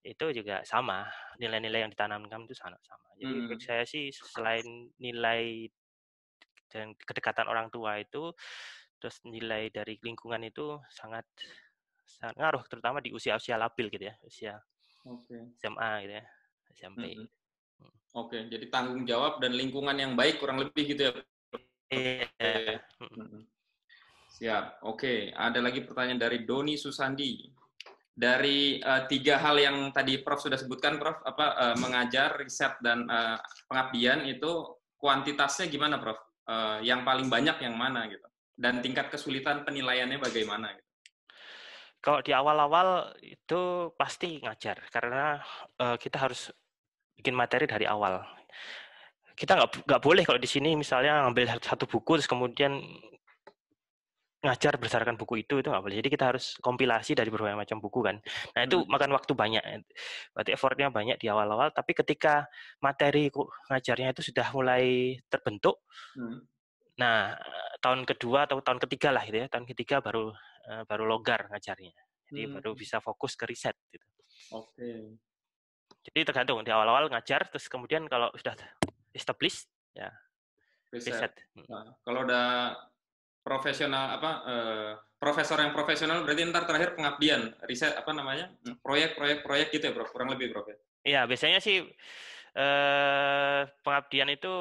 itu juga sama nilai-nilai yang ditanamkan itu sangat sama. Jadi mm. saya sih selain nilai dan kedekatan orang tua itu terus nilai dari lingkungan itu sangat sangat ngaruh terutama di usia-usia labil gitu ya usia okay. SMA gitu ya SMP. Hmm. hmm. Oke, okay, jadi tanggung jawab dan lingkungan yang baik kurang lebih gitu ya. Iya. Yeah. Mm hmm. Siap. Oke, ada lagi pertanyaan dari Doni Susandi. Dari uh, tiga hal yang tadi Prof sudah sebutkan, Prof, apa uh, mengajar, riset dan uh, pengabdian itu kuantitasnya gimana, Prof? Uh, yang paling banyak yang mana gitu? Dan tingkat kesulitan penilaiannya bagaimana? Gitu? Kalau di awal-awal itu pasti ngajar karena uh, kita harus bikin materi dari awal. Kita nggak nggak boleh kalau di sini misalnya ngambil satu buku terus kemudian ngajar berdasarkan buku itu itu nggak Jadi kita harus kompilasi dari berbagai macam buku kan. Nah itu hmm. makan waktu banyak. Berarti effortnya banyak di awal-awal. Tapi ketika materi ngajarnya itu sudah mulai terbentuk, hmm. nah tahun kedua atau tahun ketiga lah gitu ya, tahun ketiga baru eh, baru logar ngajarnya. Jadi hmm. baru hmm. bisa fokus ke riset. Gitu. Oke. Okay. Jadi tergantung di awal-awal ngajar, terus kemudian kalau sudah established ya riset. riset. Hmm. Nah, kalau udah profesional apa uh, profesor yang profesional berarti ntar terakhir pengabdian riset apa namanya proyek-proyek-proyek gitu ya bro kurang lebih bro ya? iya biasanya sih eh, pengabdian itu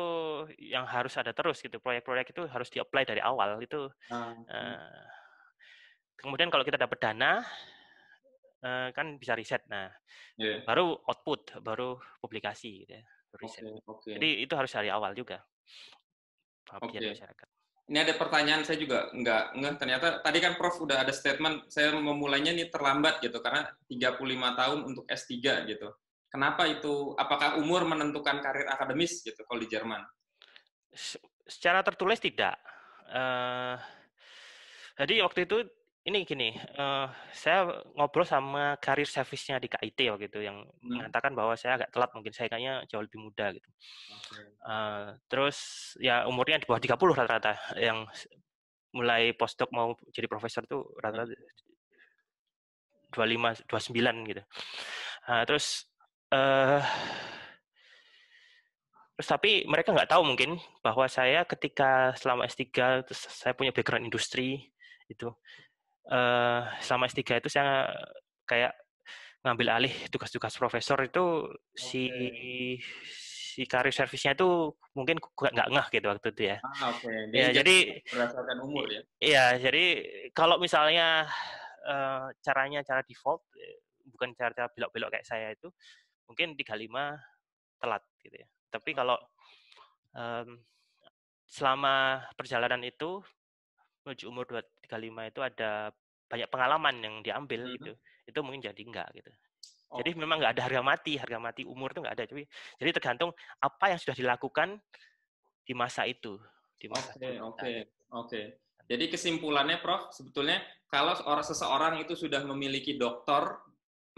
yang harus ada terus gitu proyek-proyek itu harus di apply dari awal itu ah. eh, kemudian kalau kita dapat dana eh, kan bisa riset nah yeah. baru output baru publikasi gitu ya riset okay, okay. jadi itu harus dari awal juga pengabdian okay. masyarakat ini ada pertanyaan saya juga nggak nggak ternyata tadi kan Prof udah ada statement saya memulainya ini terlambat gitu karena 35 tahun untuk S3 gitu. Kenapa itu? Apakah umur menentukan karir akademis gitu kalau di Jerman? Secara tertulis tidak. Uh, jadi waktu itu ini gini, uh, saya ngobrol sama karir service di KIT ya waktu itu yang hmm. mengatakan bahwa saya agak telat mungkin saya kayaknya jauh lebih muda gitu. Okay. Uh, eh, terus ya umurnya di bawah 30 rata-rata yang mulai postdoc mau jadi profesor tuh rata-rata 25 hmm. 29 gitu. Uh, terus uh, Terus tapi mereka nggak tahu mungkin bahwa saya ketika selama S3 terus saya punya background industri itu uh, eh, selama S3 itu saya kayak ngambil alih tugas-tugas profesor itu okay. si si karir servisnya itu mungkin nggak ngeh gitu waktu itu ya. Ah, Okay. Jadi ya, jadi berdasarkan umur ya. Iya, jadi kalau misalnya eh, caranya cara default eh, bukan cara-cara belok-belok kayak saya itu mungkin 35 telat gitu ya. Tapi ah. kalau um, selama perjalanan itu menuju umur 235 itu ada banyak pengalaman yang diambil hmm. gitu. Hmm. Itu mungkin jadi enggak gitu. Oh. Jadi memang enggak ada harga mati, harga mati umur itu enggak ada. Jadi, jadi tergantung apa yang sudah dilakukan di masa itu. Di masa oke, oke, oke. Jadi kesimpulannya, Prof, sebetulnya kalau orang seseorang itu sudah memiliki doktor,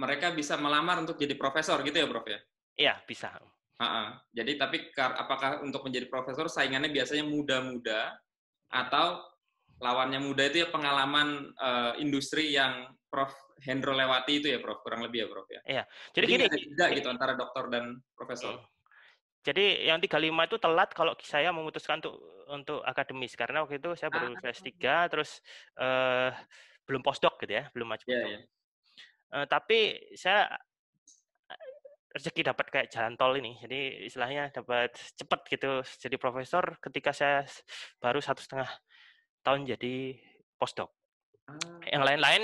mereka bisa melamar untuk jadi profesor, gitu ya, Prof ya? Iya, bisa. Ha-ha. Jadi tapi apakah untuk menjadi profesor saingannya biasanya muda-muda atau lawannya muda itu ya pengalaman uh, industri yang Prof Hendro lewati itu ya Prof kurang lebih ya Prof ya. Iya. Jadi, Jadi gini tidak gitu antara dokter dan profesor. Iya. Jadi yang 35 itu telat kalau saya memutuskan untuk untuk akademis karena waktu itu saya baru ah. S3 terus uh, belum postdoc gitu ya, belum maju. Yeah, yeah. Uh, tapi saya eh, rezeki dapat kayak jalan tol ini. Jadi istilahnya dapat cepat gitu jadi profesor ketika saya baru satu setengah tahun jadi postdoc. Ah. Yang lain-lain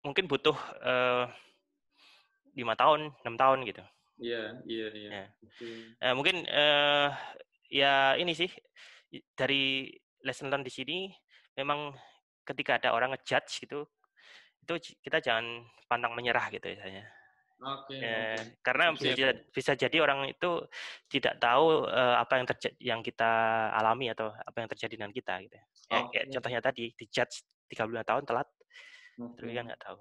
mungkin butuh eh, lima uh, tahun, enam tahun gitu. Iya, iya, iya. Ya. Mungkin uh, ya ini sih dari lesson learn di sini memang ketika ada orang ngejudge gitu, itu kita jangan pantang menyerah gitu misalnya. Okay, ya, okay. Karena okay. bisa, bisa jadi orang itu tidak tahu uh, apa yang terjadi yang kita alami atau apa yang terjadi dengan kita gitu. Ya, okay. Ya, kayak contohnya tadi di judge 35 tahun telat, okay. tapi kan nggak tahu.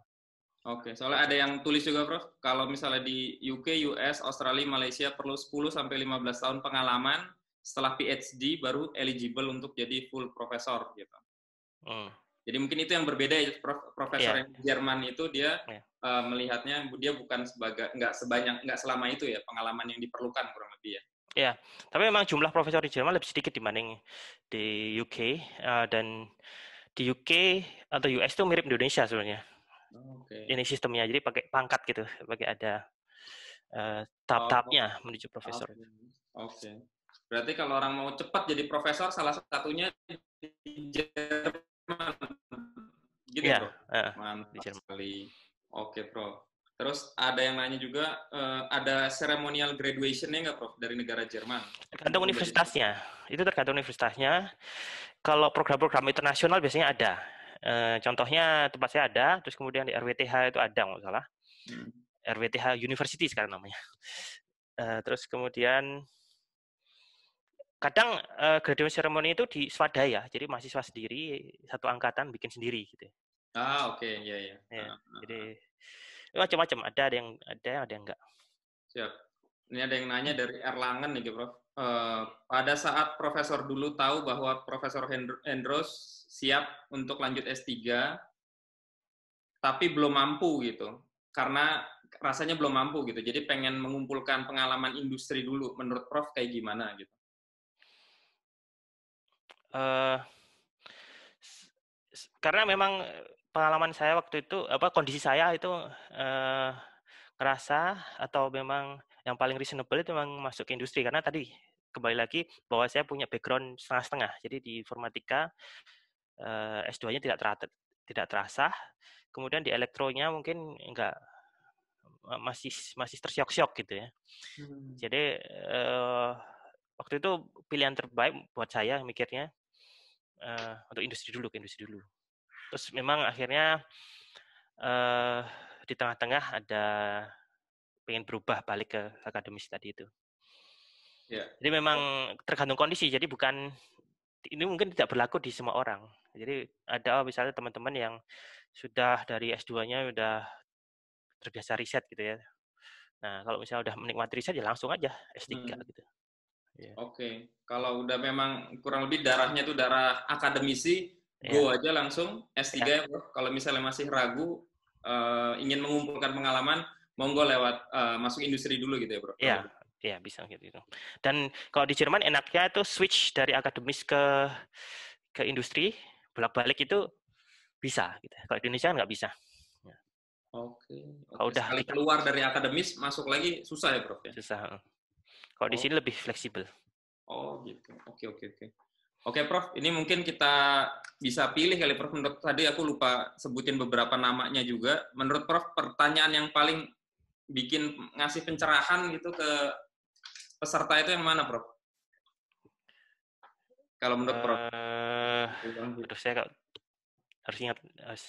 Oke, okay. soalnya ada yang tulis juga, Prof. Kalau misalnya di UK, US, Australia, Malaysia perlu 10 sampai 15 tahun pengalaman setelah PhD baru eligible untuk jadi full profesor gitu. Oh. Jadi mungkin itu yang berbeda ya Prof, profesor yeah. yang Jerman itu dia yeah. Iya. uh, melihatnya dia bukan sebagai nggak sebanyak nggak selama itu ya pengalaman yang diperlukan kurang lebih ya. Ya, yeah. tapi memang jumlah profesor di Jerman lebih sedikit dibanding di UK uh, eh, dan di UK atau US itu mirip Indonesia sebenarnya. Oh, okay. Ini sistemnya jadi pakai pangkat gitu, pakai ada uh, eh, tahap-tahapnya oh, menuju profesor. Oke. Okay. okay. Berarti kalau orang mau cepat jadi profesor salah satunya di Jerman Gitu ya, bro. Uh, eh, Mantap sekali. Oke, Prof. Terus ada yang nanya juga, uh, ada seremonial graduation-nya nggak, Prof, dari negara Jerman? Tergantung universitasnya. Itu tergantung universitasnya. Kalau program-program internasional biasanya ada. Uh, contohnya tempat saya ada, terus kemudian di RWTH itu ada, nggak salah. Hmm. RWTH University sekarang namanya. Uh, terus kemudian kadang uh, graduation ceremony itu di swadaya, jadi mahasiswa sendiri satu angkatan bikin sendiri gitu. Ya. Ah oke, okay. iya iya. Ya, ah, jadi ah. macam-macam ada ada yang ada yang ada yang enggak. Siap. Ini ada yang nanya dari Erlangen nih, Prof. Uh, pada saat Profesor dulu tahu bahwa Profesor Hendros siap untuk lanjut S3, tapi belum mampu gitu, karena rasanya belum mampu gitu. Jadi pengen mengumpulkan pengalaman industri dulu. Menurut Prof kayak gimana gitu? Eh, karena memang pengalaman saya waktu itu apa kondisi saya itu uh, kerasa atau memang yang paling reasonable itu memang masuk ke industri karena tadi kembali lagi bahwa saya punya background setengah-setengah jadi di informatika eh, S2-nya tidak terasa tidak terasa kemudian di elektronya mungkin enggak masih masih tersiok-siok gitu ya hmm. jadi eh, waktu itu pilihan terbaik buat saya mikirnya uh, untuk industri dulu ke industri dulu terus memang akhirnya uh, di tengah-tengah ada pengen berubah balik ke akademis tadi itu yeah. jadi memang oh. tergantung kondisi jadi bukan ini mungkin tidak berlaku di semua orang jadi ada misalnya teman-teman yang sudah dari S2-nya sudah terbiasa riset gitu ya. Nah, kalau misalnya sudah menikmati riset ya langsung aja S3 hmm. gitu. Yeah. Oke, okay. kalau udah memang kurang lebih darahnya itu darah akademisi, yeah. go aja langsung S3 iya. yeah. Kalau misalnya masih ragu uh, ingin mengumpulkan pengalaman, monggo lewat uh, masuk industri dulu gitu ya, Bro. Iya. Yeah. Iya, yeah, bisa gitu. Dan kalau di Jerman enaknya itu switch dari akademis ke ke industri, bolak-balik itu bisa gitu. Kalau di Indonesia kan nggak bisa. Oke. Okay. Kalau okay. udah gitu. keluar dari akademis masuk lagi susah ya, bro. ya? Susah. Kalau oh. di sini lebih fleksibel. Oh gitu. Oke oke oke. Oke Prof, ini mungkin kita bisa pilih kali Prof. Menurut tadi aku lupa sebutin beberapa namanya juga. Menurut Prof, pertanyaan yang paling bikin ngasih pencerahan gitu ke peserta itu yang mana Prof? Kalau menurut Prof? Uh, eh, aduh, gitu. saya harus ingat harus,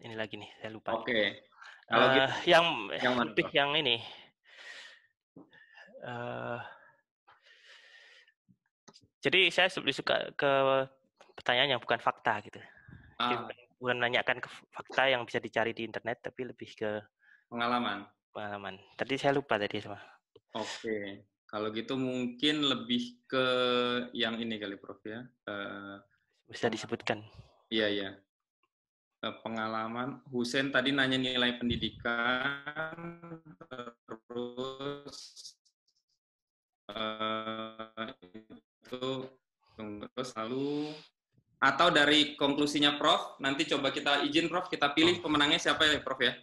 ini lagi nih, saya lupa. Oke. Okay. uh, eh, gitu, yang, yang mana, yang ini, Eh, jadi saya lebih suka ke pertanyaan yang bukan fakta gitu. Ah. bukan menanyakan ke fakta yang bisa dicari di internet, tapi lebih ke pengalaman. Pengalaman. Tadi saya lupa tadi sama. Oke. Okay. Kalau gitu mungkin lebih ke yang ini kali Prof ya. Uh, bisa disebutkan. Iya, iya. Uh, pengalaman Husen tadi nanya nilai pendidikan terus uh, itu terus lalu atau dari konklusinya Prof nanti coba kita izin Prof kita pilih oh. pemenangnya siapa ya Prof ya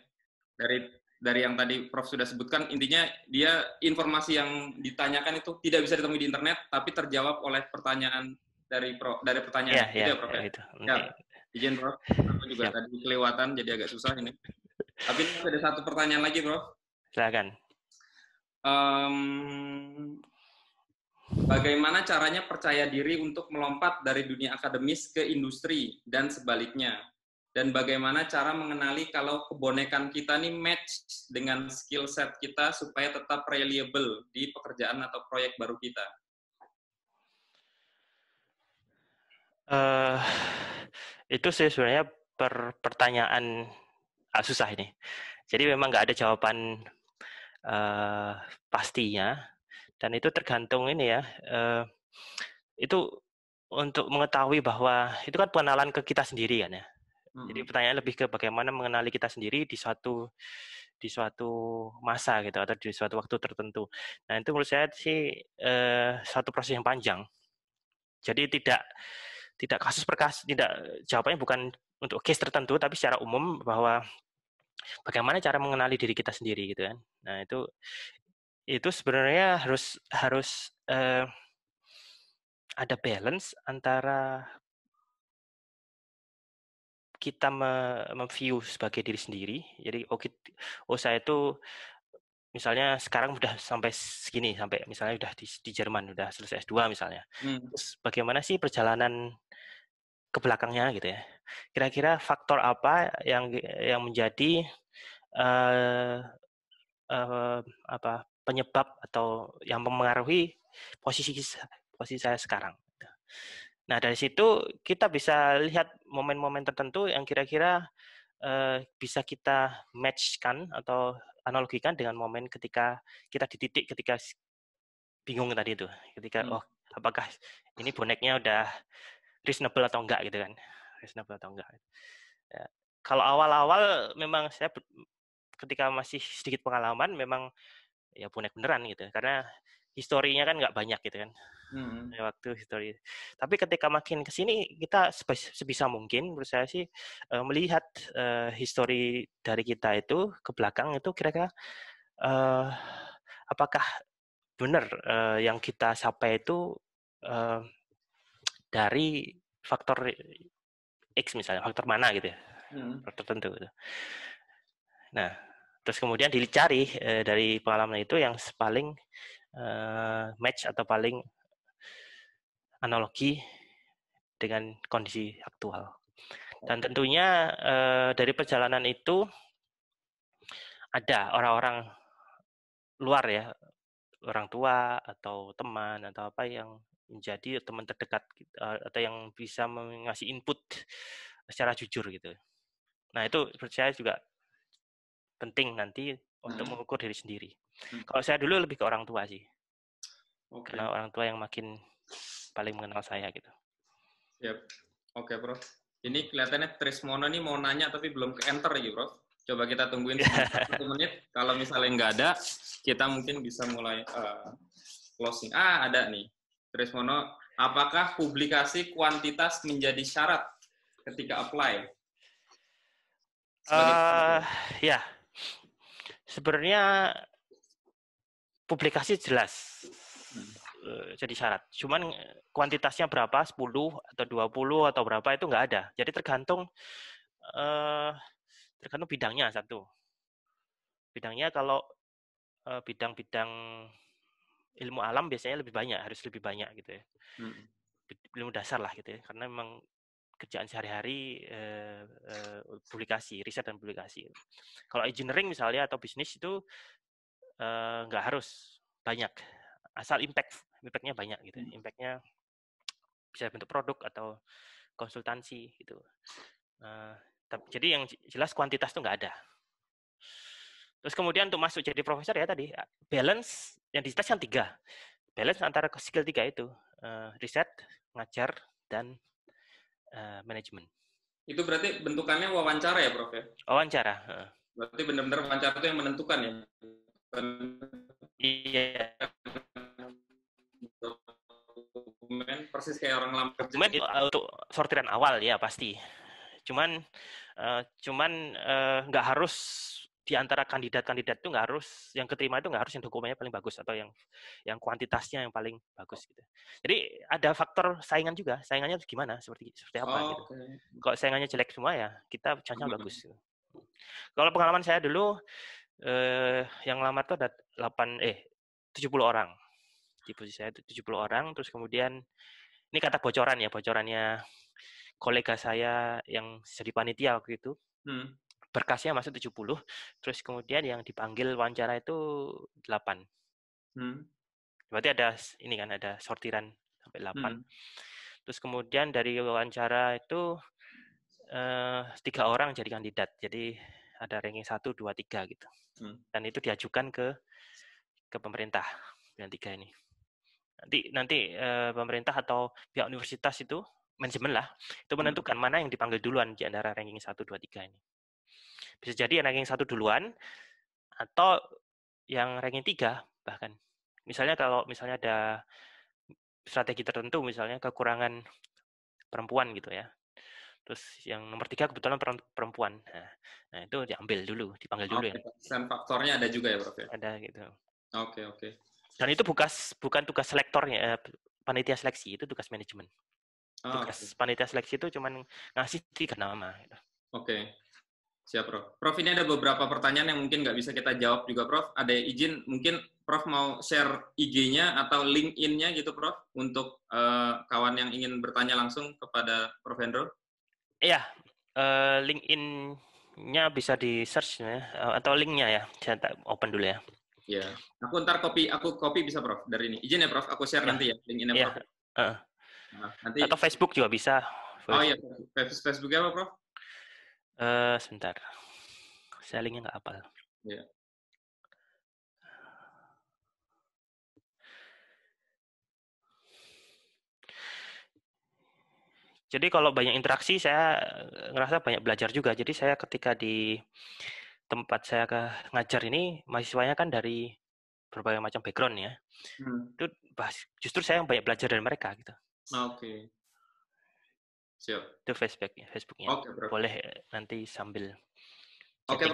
dari dari yang tadi Prof sudah sebutkan intinya dia informasi yang ditanyakan itu tidak bisa ditemui di internet tapi terjawab oleh pertanyaan dari Prof dari pertanyaan ya, itu ya, ya, Prof ya, ya. Itu. ya izin Prof aku juga Siap. tadi kelewatan jadi agak susah ini tapi ini ada satu pertanyaan lagi Prof silakan um, Bagaimana caranya percaya diri untuk melompat dari dunia akademis ke industri dan sebaliknya? Dan bagaimana cara mengenali kalau kebonekan kita nih match dengan skill set kita supaya tetap reliable di pekerjaan atau proyek baru kita? Uh, itu sih sebenarnya per pertanyaan ah, susah ini. Jadi memang nggak ada jawaban uh, pastinya dan itu tergantung ini ya. Uh, itu untuk mengetahui bahwa itu kan pengenalan ke kita sendiri kan ya. Hmm. Jadi pertanyaan lebih ke bagaimana mengenali kita sendiri di suatu di suatu masa gitu atau di suatu waktu tertentu. Nah itu menurut saya sih eh, satu proses yang panjang. Jadi tidak tidak kasus per kasus, tidak jawabannya bukan untuk case tertentu, tapi secara umum bahwa bagaimana cara mengenali diri kita sendiri gitu kan. Nah itu itu sebenarnya harus harus eh, ada balance antara kita memview sebagai diri sendiri. Jadi oh, kita, oh saya itu misalnya sekarang sudah sampai segini sampai misalnya sudah di, di Jerman sudah selesai S2 misalnya. Hmm. Terus bagaimana sih perjalanan ke belakangnya gitu ya. Kira-kira faktor apa yang yang menjadi uh, uh, apa penyebab atau yang mempengaruhi posisi posisi saya sekarang. Gitu. Nah, dari situ kita bisa lihat momen-momen tertentu yang kira-kira eh, bisa kita matchkan atau analogikan dengan momen ketika kita di titik ketika bingung tadi itu. Ketika hmm. oh, apakah ini boneknya udah reasonable atau enggak gitu kan. Reasonable atau enggak. Ya. Kalau awal-awal memang saya ketika masih sedikit pengalaman memang ya bonek beneran gitu karena historinya kan nggak banyak gitu kan hmm. waktu histori tapi ketika makin kesini kita sebisa mungkin menurut saya sih eh, melihat uh, histori dari kita itu ke belakang itu kira-kira uh, apakah benar uh, yang kita sampai itu uh, dari faktor X misalnya, faktor mana gitu ya, hmm. faktor tertentu. Gitu. Nah, terus kemudian dicari eh, dari pengalaman itu yang paling eh, match atau paling analogi dengan kondisi aktual. Dan tentunya eh, dari perjalanan itu ada orang-orang luar ya, orang tua atau teman atau apa yang menjadi teman terdekat eh, atau yang bisa mengasih input secara jujur gitu. Nah itu percaya juga penting nanti untuk hmm. mengukur diri sendiri. Hmm. Kalau saya dulu lebih ke orang tua sih. Okay. Karena orang tua yang makin paling mengenal saya gitu. Yep. Oke, okay, Bro. Ini kelihatannya Trismono nih mau nanya tapi belum ke enter ya, bro. Coba kita tungguin satu menit. Kalau misalnya nggak ada, kita mungkin bisa mulai uh, closing. Ah, ada nih. Trismono, apakah publikasi kuantitas menjadi syarat ketika apply? uh, ya, sebenarnya publikasi jelas hmm. eh, jadi syarat. Cuman eh, kuantitasnya berapa, 10 atau 20 atau berapa itu nggak ada. Jadi tergantung eh, tergantung bidangnya satu. Bidangnya kalau eh, bidang-bidang ilmu alam biasanya lebih banyak, harus lebih banyak gitu ya. Hmm. Ilmu dasar lah gitu ya, karena memang kerjaan sehari-hari eh, eh, publikasi, riset dan publikasi. Kalau engineering misalnya atau bisnis itu eh, nggak harus banyak, asal impact, impactnya banyak gitu, ya. hmm. impactnya bisa bentuk produk atau konsultansi gitu. Eh, tapi, jadi yang jelas kuantitas itu nggak ada. Terus kemudian untuk masuk jadi profesor ya tadi balance yang di yang tiga, balance antara skill tiga itu eh, riset, ngajar dan Eh, management. Itu berarti bentukannya wawancara ya, Prof ya? Wawancara. Berarti benar-benar wawancara itu yang menentukan ya? Iya. Dokumen persis kayak orang lama. Dokumen uh, untuk sortiran awal ya pasti. Cuman, uh, cuman eh, nggak uh, harus di antara kandidat-kandidat itu nggak harus yang keterima itu nggak harus yang dokumennya paling bagus atau yang yang kuantitasnya yang paling bagus gitu. Jadi ada faktor saingan juga, saingannya gimana seperti seperti apa oh, gitu. Okay. Kalau saingannya jelek semua ya kita chance-nya bagus. Gitu. Kalau pengalaman saya dulu eh, yang lama itu ada 8 eh 70 orang. Di posisi saya itu 70 orang terus kemudian ini kata bocoran ya, bocorannya kolega saya yang jadi panitia waktu itu. Hmm berkasnya masuk 70, terus kemudian yang dipanggil wawancara itu 8. Hmm. Berarti ada ini kan ada sortiran sampai 8. Hmm. Terus kemudian dari wawancara itu eh, tiga orang jadi kandidat. Jadi ada ranking 1 2 3 gitu. Hmm. Dan itu diajukan ke ke pemerintah yang tiga ini. Nanti nanti eh, pemerintah atau pihak universitas itu manajemen lah itu hmm. menentukan hmm. mana yang dipanggil duluan di antara ranking 1 2 3 ini. Bisa jadi yang ranking satu duluan atau yang ranking tiga bahkan. Misalnya kalau misalnya ada strategi tertentu, misalnya kekurangan perempuan gitu ya. Terus yang nomor tiga kebetulan perempuan. Nah, nah, itu diambil dulu, dipanggil dulu okay. ya. Dan faktornya ada juga ya, Prof. Ya? Ada gitu. Oke, okay, oke. Okay. Dan itu bukan bukan tugas selektornya, eh, panitia seleksi itu tugas manajemen. Oh, tugas okay. panitia seleksi itu cuman ngasih tiga nama. Gitu. Oke. Okay. Siap, Prof. Prof, ini ada beberapa pertanyaan yang mungkin nggak bisa kita jawab juga, Prof. Ada izin, mungkin Prof mau share IG-nya atau LinkedIn-nya gitu, Prof, untuk uh, kawan yang ingin bertanya langsung kepada Prof. Hendro. Iya, uh, eh, LinkedIn-nya bisa di-search ya, eh, atau link-nya ya. Saya open dulu ya. Iya. Aku ntar copy, aku copy bisa, Prof, dari ini. Izin ya, Prof, aku share ya. nanti ya LinkedIn-nya, iya. Prof. Ya. Uh. Nah, nanti... Atau Facebook juga bisa. Oh iya, Facebook-nya apa, Prof? Uh, sebentar. Saya linknya nggak apal Iya. Jadi kalau banyak interaksi saya eh, ngerasa banyak belajar juga. Jadi saya ketika di tempat saya ke ngajar ini mahasiswanya kan dari berbagai macam background ya. Hmm. Itu justru saya yang banyak belajar dari mereka gitu. Ah, oke. Siap. Itu Facebooknya, Facebooknya. Oke, okay, Boleh nanti sambil. Oke, okay,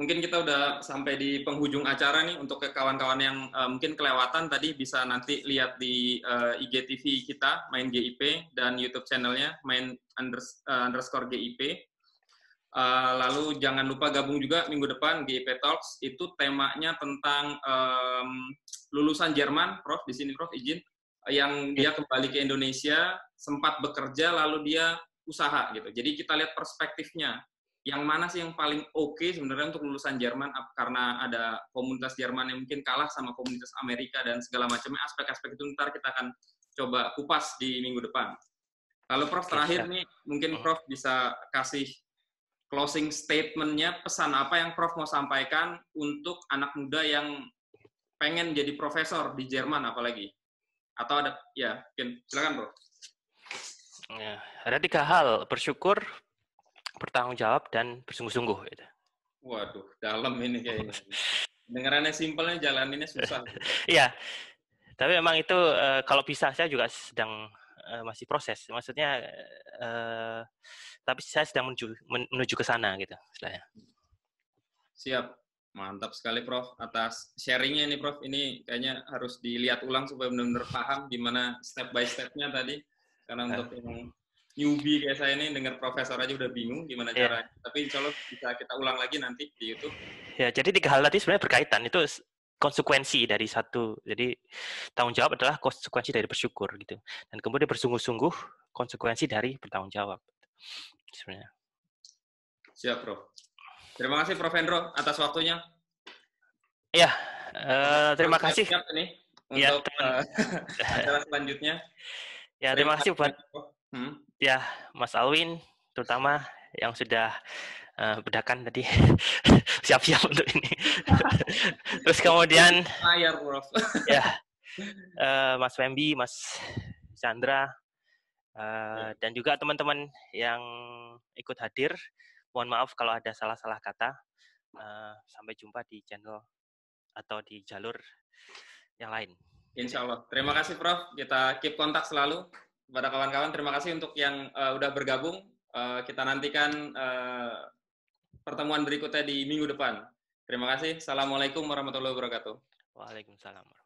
Mungkin kita udah sampai di penghujung acara nih untuk ke kawan-kawan yang uh, mungkin kelewatan tadi bisa nanti lihat di uh, eh, IGTV kita main GIP dan YouTube channelnya main unders, uh, underscore GIP. Uh, lalu jangan lupa gabung juga minggu depan GIP Talks itu temanya tentang um, lulusan Jerman, Prof. Di sini Prof. Izin yang dia kembali ke Indonesia sempat bekerja lalu dia usaha gitu. Jadi kita lihat perspektifnya yang mana sih yang paling oke okay sebenarnya untuk lulusan Jerman karena ada komunitas Jerman yang mungkin kalah sama komunitas Amerika dan segala macamnya aspek-aspek itu ntar kita akan coba kupas di minggu depan. Lalu Prof terakhir nih mungkin oh. Prof bisa kasih closing statementnya pesan apa yang Prof mau sampaikan untuk anak muda yang pengen jadi profesor di Jerman apalagi? Atau ada, ya, mungkin. Silakan, Bro. Ya, ada tiga hal, bersyukur, bertanggung jawab, dan bersungguh-sungguh. Gitu. Waduh, dalam ini kayaknya. Dengarannya simpelnya, jalaninnya susah. Iya, tapi memang itu eh, kalau bisa saya juga sedang eh, masih proses. Maksudnya, eh, tapi saya sedang menuju, menuju ke sana gitu, istilahnya. Siap. Mantap sekali Prof atas sharingnya ini Prof. Ini kayaknya harus dilihat ulang supaya benar-benar paham gimana step by stepnya tadi. Karena untuk eh. yang newbie kayak saya ini dengar profesor aja udah bingung gimana yeah. caranya. Tapi insya Allah bisa kita ulang lagi nanti di YouTube. Ya jadi tiga hal tadi sebenarnya berkaitan itu konsekuensi dari satu. Jadi tanggung jawab adalah konsekuensi dari bersyukur gitu. Dan kemudian bersungguh-sungguh konsekuensi dari bertanggung jawab. Gitu, sebenarnya. Siap, Prof. Terima kasih Prof. Hendro atas waktunya. Iya, uh, terima kasih. Siap nih iya, untuk uh, acara selanjutnya. Ya, terima, terima kasih buat hmm? ya Mas Alwin terutama yang sudah uh, bedakan tadi siap-siap untuk ini. Terus kemudian Ayar, Prof. ya uh, Mas Wembi, Mas Chandra uh, ya. dan juga teman-teman yang ikut hadir. Mohon maaf kalau ada salah-salah kata. Uh, sampai jumpa di channel atau di jalur yang lain. Insya Allah. Terima kasih Prof. Kita keep kontak selalu kepada kawan-kawan. Terima kasih untuk yang uh, udah bergabung. Uh, kita nantikan uh, pertemuan berikutnya di minggu depan. Terima kasih. Assalamualaikum warahmatullahi wabarakatuh. Waalaikumsalam.